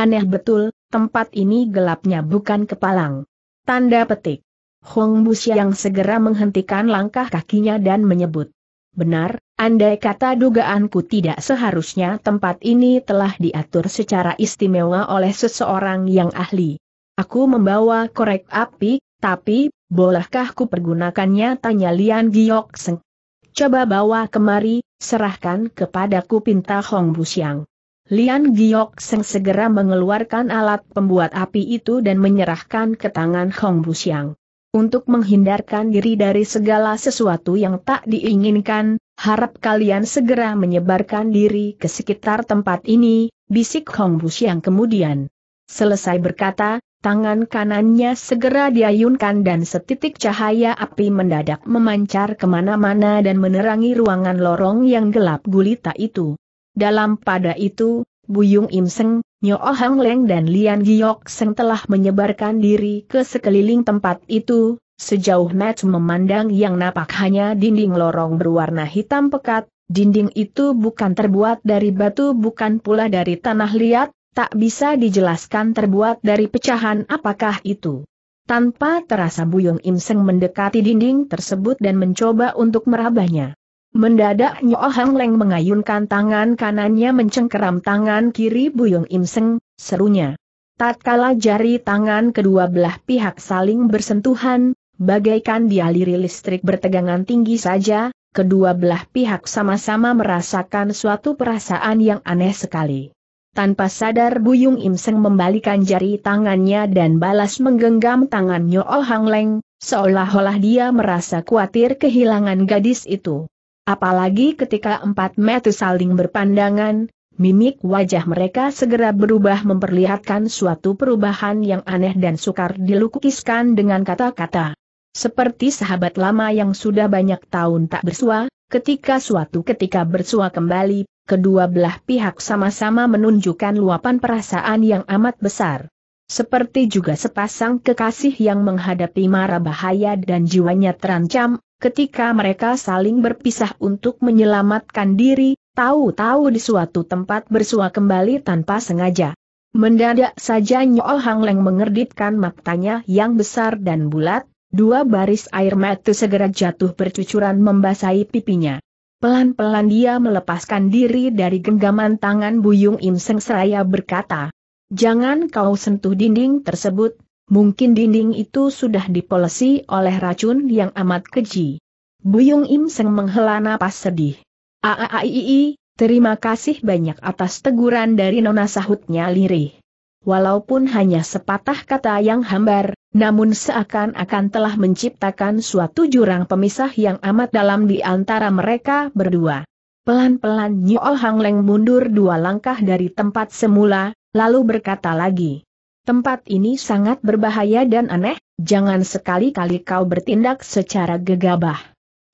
Aneh betul, tempat ini gelapnya bukan kepalang. Tanda petik. Hong Busiang segera menghentikan langkah kakinya dan menyebut. Benar, andai kata dugaanku tidak seharusnya tempat ini telah diatur secara istimewa oleh seseorang yang ahli. Aku membawa korek api, tapi, bolehkah ku pergunakannya tanya Lian Giok Seng. Coba bawa kemari, serahkan kepadaku pinta Hong Busiang. Lian Giok Seng segera mengeluarkan alat pembuat api itu dan menyerahkan ke tangan Hong Busiang. Untuk menghindarkan diri dari segala sesuatu yang tak diinginkan, harap kalian segera menyebarkan diri ke sekitar tempat ini, bisik Hong Busiang kemudian. Selesai berkata, tangan kanannya segera diayunkan dan setitik cahaya api mendadak memancar kemana-mana dan menerangi ruangan lorong yang gelap gulita itu. Dalam pada itu, Buyung Im Seng, Nyo oh Hang Leng dan Lian Giok Seng telah menyebarkan diri ke sekeliling tempat itu, sejauh Mat memandang yang napak hanya dinding lorong berwarna hitam pekat, dinding itu bukan terbuat dari batu bukan pula dari tanah liat, tak bisa dijelaskan terbuat dari pecahan apakah itu. Tanpa terasa Buyung Im Seng mendekati dinding tersebut dan mencoba untuk merabahnya. Mendadak Nyo Hang Leng mengayunkan tangan kanannya mencengkeram tangan kiri Buyung Im Seng, serunya. Tatkala jari tangan kedua belah pihak saling bersentuhan, bagaikan dialiri listrik bertegangan tinggi saja, kedua belah pihak sama-sama merasakan suatu perasaan yang aneh sekali. Tanpa sadar Buyung Im Seng membalikan jari tangannya dan balas menggenggam tangan Nyo Hang Leng, seolah-olah dia merasa khawatir kehilangan gadis itu. Apalagi ketika empat metu saling berpandangan, mimik wajah mereka segera berubah memperlihatkan suatu perubahan yang aneh dan sukar dilukiskan dengan kata-kata. Seperti sahabat lama yang sudah banyak tahun tak bersua, ketika suatu ketika bersua kembali, kedua belah pihak sama-sama menunjukkan luapan perasaan yang amat besar. Seperti juga sepasang kekasih yang menghadapi mara bahaya dan jiwanya terancam, Ketika mereka saling berpisah untuk menyelamatkan diri, tahu-tahu di suatu tempat bersua kembali tanpa sengaja. Mendadak saja Nyool Hang Leng mengerditkan matanya yang besar dan bulat, dua baris air mata segera jatuh bercucuran membasahi pipinya. Pelan-pelan dia melepaskan diri dari genggaman tangan Buyung Im Seng seraya berkata, Jangan kau sentuh dinding tersebut, Mungkin dinding itu sudah dipolesi oleh racun yang amat keji. Buyung Im Seng menghela napas sedih. Aaaii, terima kasih banyak atas teguran dari Nona sahutnya lirih. Walaupun hanya sepatah kata yang hambar, namun seakan-akan telah menciptakan suatu jurang pemisah yang amat dalam di antara mereka berdua. Pelan-pelan Nyo Hang Leng mundur dua langkah dari tempat semula, lalu berkata lagi. Tempat ini sangat berbahaya dan aneh, jangan sekali-kali kau bertindak secara gegabah.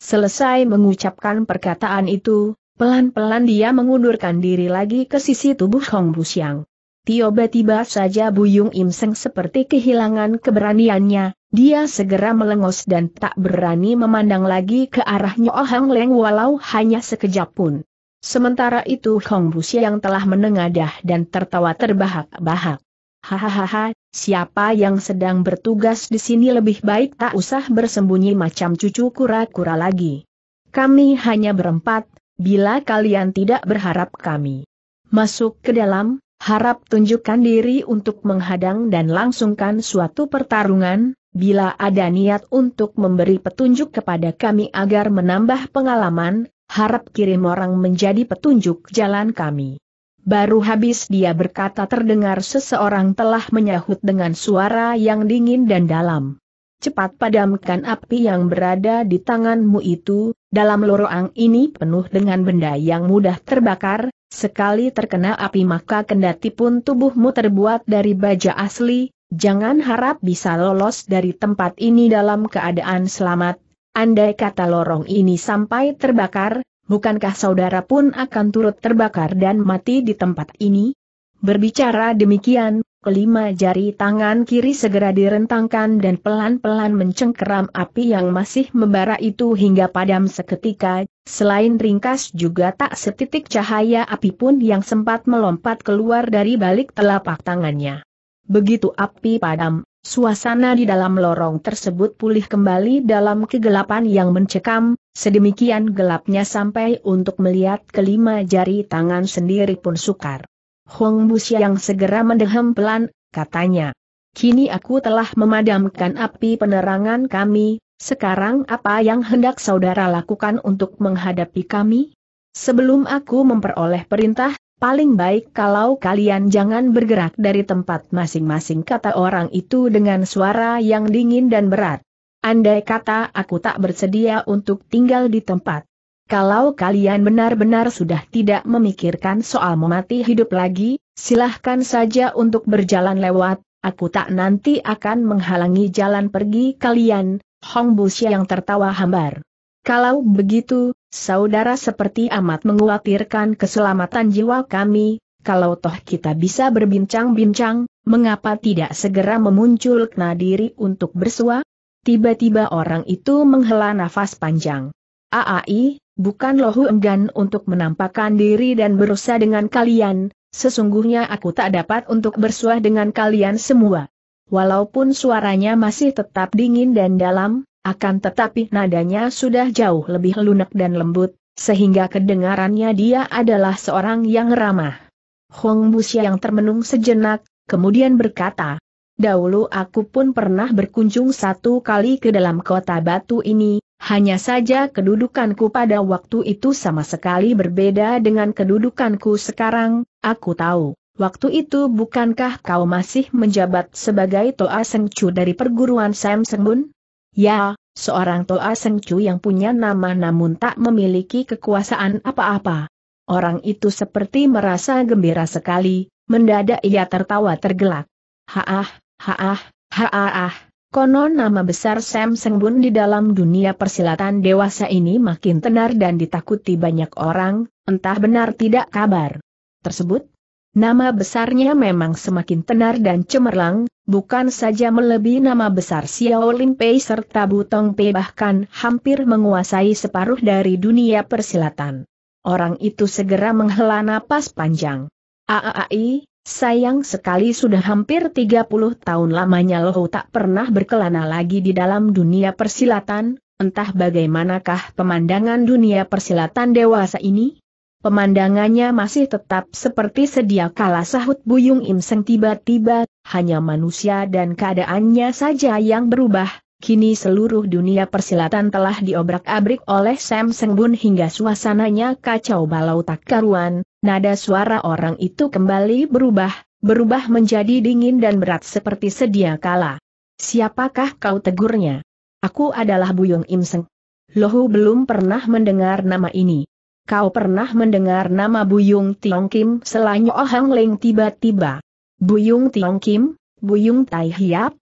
Selesai mengucapkan perkataan itu, pelan-pelan dia mengundurkan diri lagi ke sisi tubuh Hong Busyang. Tiba-tiba saja Buyung Im Seng seperti kehilangan keberaniannya, dia segera melengos dan tak berani memandang lagi ke arah Nyo Hang Leng walau hanya sekejap pun. Sementara itu Hong Busi yang telah menengadah dan tertawa terbahak-bahak. Hahaha, siapa yang sedang bertugas di sini lebih baik tak usah bersembunyi macam cucu kura-kura lagi. Kami hanya berempat, bila kalian tidak berharap kami masuk ke dalam, harap tunjukkan diri untuk menghadang dan langsungkan suatu pertarungan, bila ada niat untuk memberi petunjuk kepada kami agar menambah pengalaman, harap kirim orang menjadi petunjuk jalan kami. Baru habis dia berkata terdengar seseorang telah menyahut dengan suara yang dingin dan dalam. Cepat padamkan api yang berada di tanganmu itu, dalam lorong ini penuh dengan benda yang mudah terbakar, sekali terkena api maka kendati pun tubuhmu terbuat dari baja asli, jangan harap bisa lolos dari tempat ini dalam keadaan selamat, andai kata lorong ini sampai terbakar, bukankah saudara pun akan turut terbakar dan mati di tempat ini? Berbicara demikian, kelima jari tangan kiri segera direntangkan dan pelan-pelan mencengkeram api yang masih membara itu hingga padam seketika, selain ringkas juga tak setitik cahaya api pun yang sempat melompat keluar dari balik telapak tangannya. Begitu api padam, Suasana di dalam lorong tersebut pulih kembali dalam kegelapan yang mencekam, Sedemikian gelapnya sampai untuk melihat kelima jari tangan sendiri pun sukar. Hong Bus yang segera mendehem pelan, katanya. Kini aku telah memadamkan api penerangan kami, sekarang apa yang hendak saudara lakukan untuk menghadapi kami? Sebelum aku memperoleh perintah, Paling baik kalau kalian jangan bergerak dari tempat masing-masing kata orang itu dengan suara yang dingin dan berat. Andai kata aku tak bersedia untuk tinggal di tempat. Kalau kalian benar-benar sudah tidak memikirkan soal memati hidup lagi, silahkan saja untuk berjalan lewat, aku tak nanti akan menghalangi jalan pergi kalian, Hong Busia yang tertawa hambar. Kalau begitu, saudara seperti amat mengkhawatirkan keselamatan jiwa kami, kalau toh kita bisa berbincang-bincang, mengapa tidak segera memunculkan diri untuk bersuah? Tiba-tiba orang itu menghela nafas panjang. Aai, bukan lohu enggan untuk menampakkan diri dan berusaha dengan kalian, sesungguhnya aku tak dapat untuk bersuah dengan kalian semua. Walaupun suaranya masih tetap dingin dan dalam, akan tetapi nadanya sudah jauh lebih lunak dan lembut, sehingga kedengarannya dia adalah seorang yang ramah. Hong Busia yang termenung sejenak, kemudian berkata, Dahulu aku pun pernah berkunjung satu kali ke dalam kota batu ini, hanya saja kedudukanku pada waktu itu sama sekali berbeda dengan kedudukanku sekarang, aku tahu. Waktu itu bukankah kau masih menjabat sebagai Toa Sengcu dari perguruan Sam Sengbun? Ya, seorang Toa Sengcu yang punya nama namun tak memiliki kekuasaan apa-apa. Orang itu seperti merasa gembira sekali, mendadak ia tertawa tergelak. Haah, Haah, haah, konon nama besar Sam Sengbun di dalam dunia persilatan dewasa ini makin tenar dan ditakuti banyak orang, entah benar tidak kabar tersebut. Nama besarnya memang semakin tenar dan cemerlang, bukan saja melebihi nama besar Xiao Lin Pei serta Butong Pei bahkan hampir menguasai separuh dari dunia persilatan. Orang itu segera menghela napas panjang. Aai, Sayang sekali sudah hampir 30 tahun lamanya Loho tak pernah berkelana lagi di dalam dunia persilatan, entah bagaimanakah pemandangan dunia persilatan dewasa ini? Pemandangannya masih tetap seperti sedia kala sahut Buyung Imseng tiba-tiba, hanya manusia dan keadaannya saja yang berubah, Kini seluruh dunia persilatan telah diobrak-abrik oleh Sam Sengbun hingga suasananya kacau balau tak karuan, nada suara orang itu kembali berubah, berubah menjadi dingin dan berat seperti sedia kala. Siapakah kau tegurnya? Aku adalah Buyung Im Seng. Lohu belum pernah mendengar nama ini. Kau pernah mendengar nama Buyung Tiong Kim selanyo Ohang Leng tiba-tiba. Buyung Tiong Kim, Buyung Tai Hiap,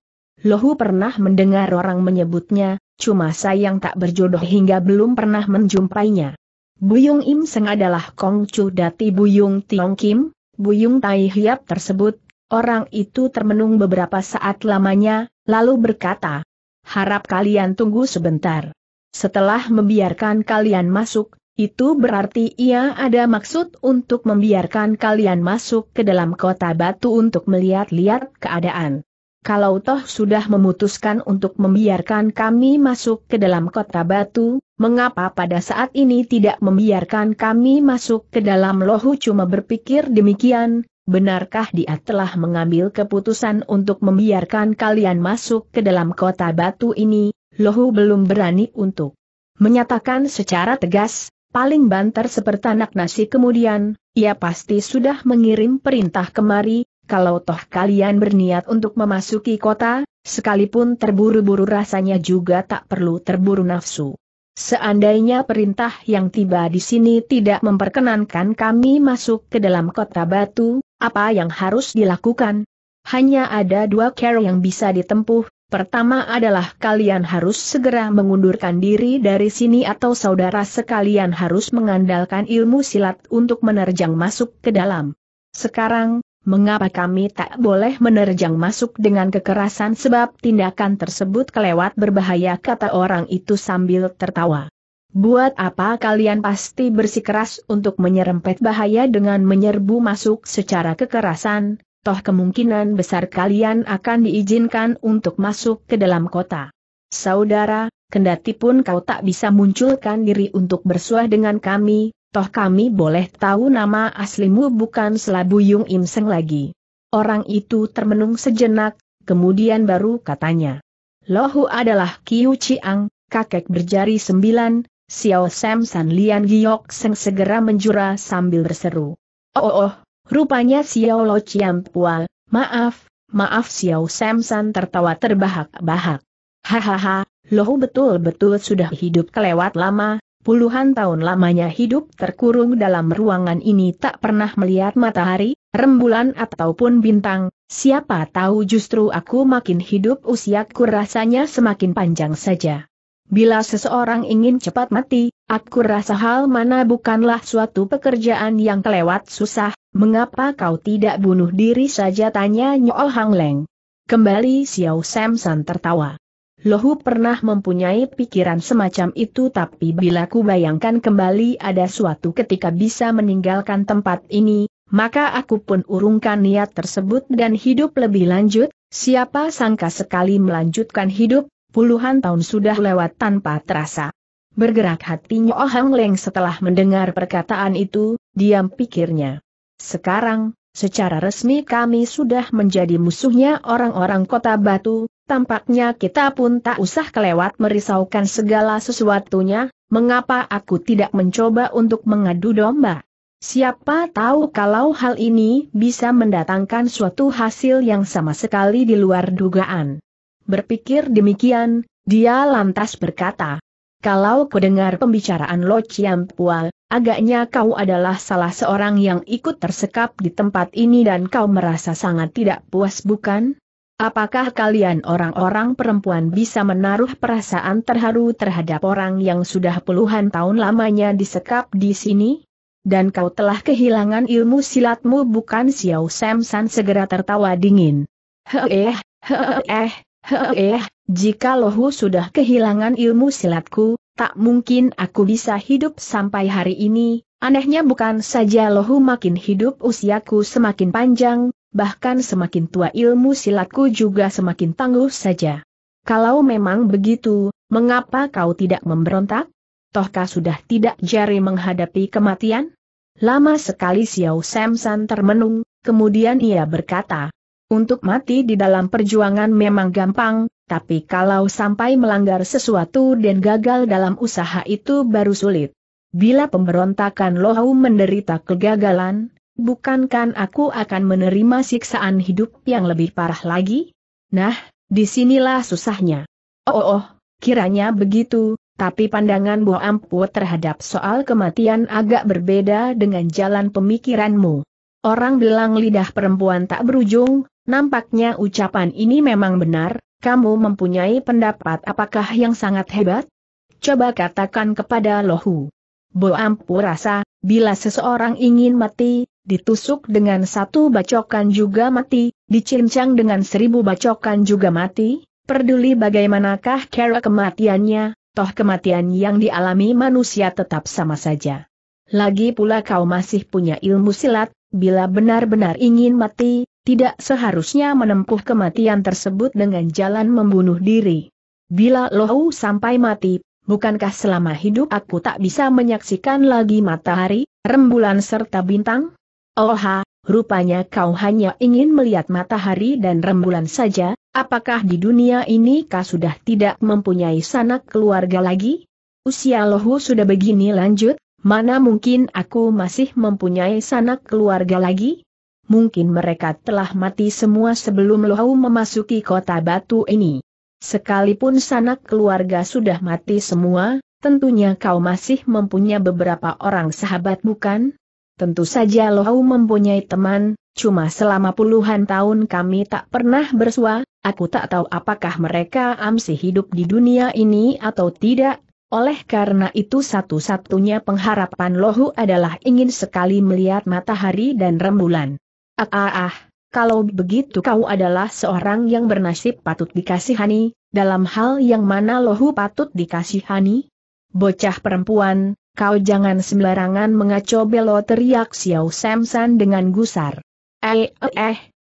Lohu pernah mendengar orang menyebutnya, cuma sayang tak berjodoh hingga belum pernah menjumpainya. Buyung Im Seng adalah Kong Chu Dati Buyung Tiong Kim, Buyung Tai Hiap tersebut, orang itu termenung beberapa saat lamanya, lalu berkata, harap kalian tunggu sebentar. Setelah membiarkan kalian masuk, itu berarti ia ada maksud untuk membiarkan kalian masuk ke dalam kota batu untuk melihat-lihat keadaan kalau toh sudah memutuskan untuk membiarkan kami masuk ke dalam kota batu, mengapa pada saat ini tidak membiarkan kami masuk ke dalam lohu cuma berpikir demikian, benarkah dia telah mengambil keputusan untuk membiarkan kalian masuk ke dalam kota batu ini, lohu belum berani untuk menyatakan secara tegas, paling banter seperti anak nasi kemudian, ia pasti sudah mengirim perintah kemari, kalau toh kalian berniat untuk memasuki kota, sekalipun terburu-buru rasanya juga tak perlu terburu nafsu. Seandainya perintah yang tiba di sini tidak memperkenankan kami masuk ke dalam kota batu, apa yang harus dilakukan? Hanya ada dua cara yang bisa ditempuh, pertama adalah kalian harus segera mengundurkan diri dari sini atau saudara sekalian harus mengandalkan ilmu silat untuk menerjang masuk ke dalam. Sekarang, mengapa kami tak boleh menerjang masuk dengan kekerasan sebab tindakan tersebut kelewat berbahaya kata orang itu sambil tertawa. Buat apa kalian pasti bersikeras untuk menyerempet bahaya dengan menyerbu masuk secara kekerasan, toh kemungkinan besar kalian akan diizinkan untuk masuk ke dalam kota. Saudara, kendati pun kau tak bisa munculkan diri untuk bersuah dengan kami, Toh kami boleh tahu nama aslimu bukan Selabu Selabuyung Im Seng lagi. Orang itu termenung sejenak, kemudian baru katanya. Lohu adalah Kiu Chiang, kakek berjari sembilan, Xiao Sam San Lian Giok Seng segera menjura sambil berseru. Oh oh, oh rupanya Xiao Lo Chiang Pual, maaf, maaf Xiao Sam San tertawa terbahak-bahak. Hahaha, Lohu betul-betul sudah hidup kelewat lama, Puluhan tahun lamanya hidup terkurung dalam ruangan ini tak pernah melihat matahari, rembulan ataupun bintang, siapa tahu justru aku makin hidup usiaku rasanya semakin panjang saja. Bila seseorang ingin cepat mati, aku rasa hal mana bukanlah suatu pekerjaan yang kelewat susah, mengapa kau tidak bunuh diri saja tanya Nyol Hang Leng. Kembali Xiao Samson tertawa. Lohu pernah mempunyai pikiran semacam itu tapi bila ku bayangkan kembali ada suatu ketika bisa meninggalkan tempat ini, maka aku pun urungkan niat tersebut dan hidup lebih lanjut, siapa sangka sekali melanjutkan hidup, puluhan tahun sudah lewat tanpa terasa. Bergerak hatinya Ohang Leng setelah mendengar perkataan itu, diam pikirnya. Sekarang, secara resmi kami sudah menjadi musuhnya orang-orang kota batu, Tampaknya kita pun tak usah kelewat merisaukan segala sesuatunya, mengapa aku tidak mencoba untuk mengadu domba? Siapa tahu kalau hal ini bisa mendatangkan suatu hasil yang sama sekali di luar dugaan. Berpikir demikian, dia lantas berkata, kalau kudengar pembicaraan Lo Chiampual, agaknya kau adalah salah seorang yang ikut tersekap di tempat ini dan kau merasa sangat tidak puas bukan? Apakah kalian orang-orang perempuan bisa menaruh perasaan terharu terhadap orang yang sudah puluhan tahun lamanya disekap di sini? Dan kau telah kehilangan ilmu silatmu bukan Xiao Samsan segera tertawa dingin. Heeh, heeh, heeh, jika lohu sudah kehilangan ilmu silatku, tak mungkin aku bisa hidup sampai hari ini, Anehnya bukan saja lohu makin hidup usiaku semakin panjang, bahkan semakin tua ilmu silatku juga semakin tangguh saja. Kalau memang begitu, mengapa kau tidak memberontak? Tohkah sudah tidak jari menghadapi kematian? Lama sekali Xiao samson termenung, kemudian ia berkata, untuk mati di dalam perjuangan memang gampang, tapi kalau sampai melanggar sesuatu dan gagal dalam usaha itu baru sulit. Bila pemberontakan Lohau menderita kegagalan, Bukankah aku akan menerima siksaan hidup yang lebih parah lagi? Nah, disinilah susahnya. Oh, oh, oh kiranya begitu, tapi pandangan Bo Ampu terhadap soal kematian agak berbeda dengan jalan pemikiranmu. Orang bilang lidah perempuan tak berujung, nampaknya ucapan ini memang benar, kamu mempunyai pendapat apakah yang sangat hebat? Coba katakan kepada Lohu. Bo Ampu rasa, bila seseorang ingin mati, ditusuk dengan satu bacokan juga mati, dicincang dengan seribu bacokan juga mati, peduli bagaimanakah cara kematiannya, toh kematian yang dialami manusia tetap sama saja. Lagi pula kau masih punya ilmu silat, bila benar-benar ingin mati, tidak seharusnya menempuh kematian tersebut dengan jalan membunuh diri. Bila lohu sampai mati, bukankah selama hidup aku tak bisa menyaksikan lagi matahari, rembulan serta bintang? Oha, rupanya kau hanya ingin melihat matahari dan rembulan saja, apakah di dunia ini kau sudah tidak mempunyai sanak keluarga lagi? Usia lohu sudah begini lanjut, mana mungkin aku masih mempunyai sanak keluarga lagi? Mungkin mereka telah mati semua sebelum lohu memasuki kota batu ini. Sekalipun sanak keluarga sudah mati semua, tentunya kau masih mempunyai beberapa orang sahabat bukan? Tentu saja Lohau mempunyai teman, cuma selama puluhan tahun kami tak pernah bersua, aku tak tahu apakah mereka amsi hidup di dunia ini atau tidak, oleh karena itu satu-satunya pengharapan Lohu adalah ingin sekali melihat matahari dan rembulan. Ah ah ah, kalau begitu kau adalah seorang yang bernasib patut dikasihani, dalam hal yang mana Lohu patut dikasihani? Bocah perempuan, Kau jangan sembarangan mengacau belo teriak Xiao Samsan dengan gusar. Eh, eh,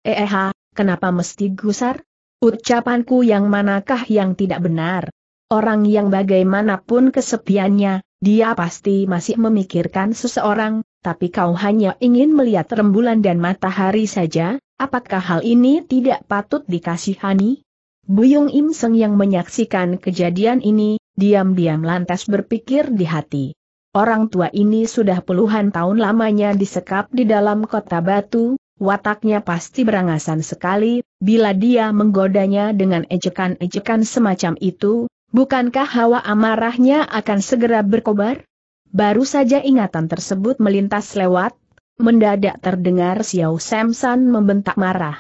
eh, eh, kenapa mesti gusar? Ucapanku yang manakah yang tidak benar? Orang yang bagaimanapun kesepiannya, dia pasti masih memikirkan seseorang, tapi kau hanya ingin melihat rembulan dan matahari saja, apakah hal ini tidak patut dikasihani? Buyung Im Seng yang menyaksikan kejadian ini, diam-diam lantas berpikir di hati. Orang tua ini sudah puluhan tahun lamanya disekap di dalam kota batu, wataknya pasti berangasan sekali, bila dia menggodanya dengan ejekan-ejekan semacam itu, bukankah hawa amarahnya akan segera berkobar? Baru saja ingatan tersebut melintas lewat, mendadak terdengar Xiao Samson membentak marah.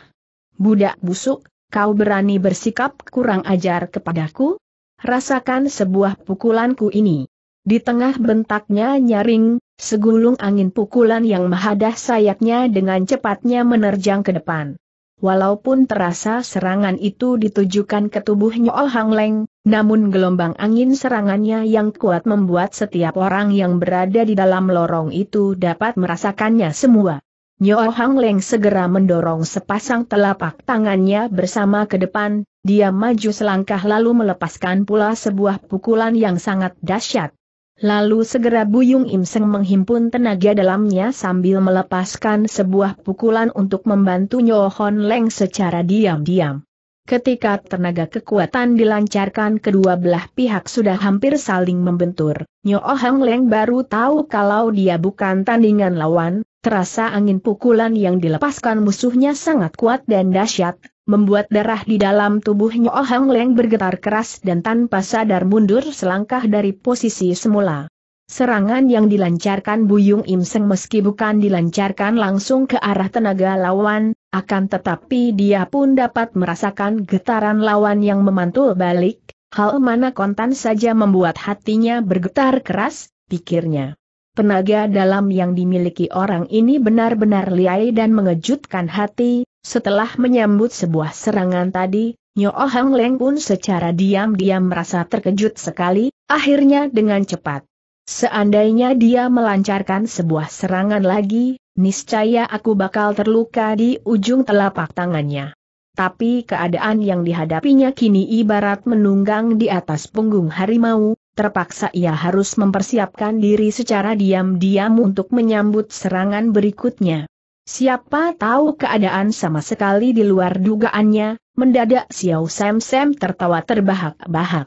Budak busuk, kau berani bersikap kurang ajar kepadaku? Rasakan sebuah pukulanku ini. Di tengah bentaknya nyaring, segulung angin pukulan yang mahadah sayapnya dengan cepatnya menerjang ke depan. Walaupun terasa serangan itu ditujukan ke tubuh Nyo Hang Leng, namun gelombang angin serangannya yang kuat membuat setiap orang yang berada di dalam lorong itu dapat merasakannya semua. Nyo Hang Leng segera mendorong sepasang telapak tangannya bersama ke depan, dia maju selangkah lalu melepaskan pula sebuah pukulan yang sangat dahsyat. Lalu segera Buyung Im Seng menghimpun tenaga dalamnya sambil melepaskan sebuah pukulan untuk membantu Nyohon Leng secara diam-diam. Ketika tenaga kekuatan dilancarkan kedua belah pihak sudah hampir saling membentur, Nyohon Leng baru tahu kalau dia bukan tandingan lawan, Terasa angin pukulan yang dilepaskan musuhnya sangat kuat dan dahsyat, membuat darah di dalam tubuhnya Oh Hang Leng bergetar keras dan tanpa sadar mundur selangkah dari posisi semula. Serangan yang dilancarkan Buyung Im Seng meski bukan dilancarkan langsung ke arah tenaga lawan, akan tetapi dia pun dapat merasakan getaran lawan yang memantul balik, hal mana kontan saja membuat hatinya bergetar keras, pikirnya. Tenaga dalam yang dimiliki orang ini benar-benar liai dan mengejutkan hati, setelah menyambut sebuah serangan tadi, Nyo Hang Leng pun secara diam-diam merasa terkejut sekali, akhirnya dengan cepat. Seandainya dia melancarkan sebuah serangan lagi, niscaya aku bakal terluka di ujung telapak tangannya. Tapi keadaan yang dihadapinya kini ibarat menunggang di atas punggung harimau, terpaksa ia harus mempersiapkan diri secara diam-diam untuk menyambut serangan berikutnya. Siapa tahu keadaan sama sekali di luar dugaannya, mendadak Xiao Sam Sam tertawa terbahak-bahak.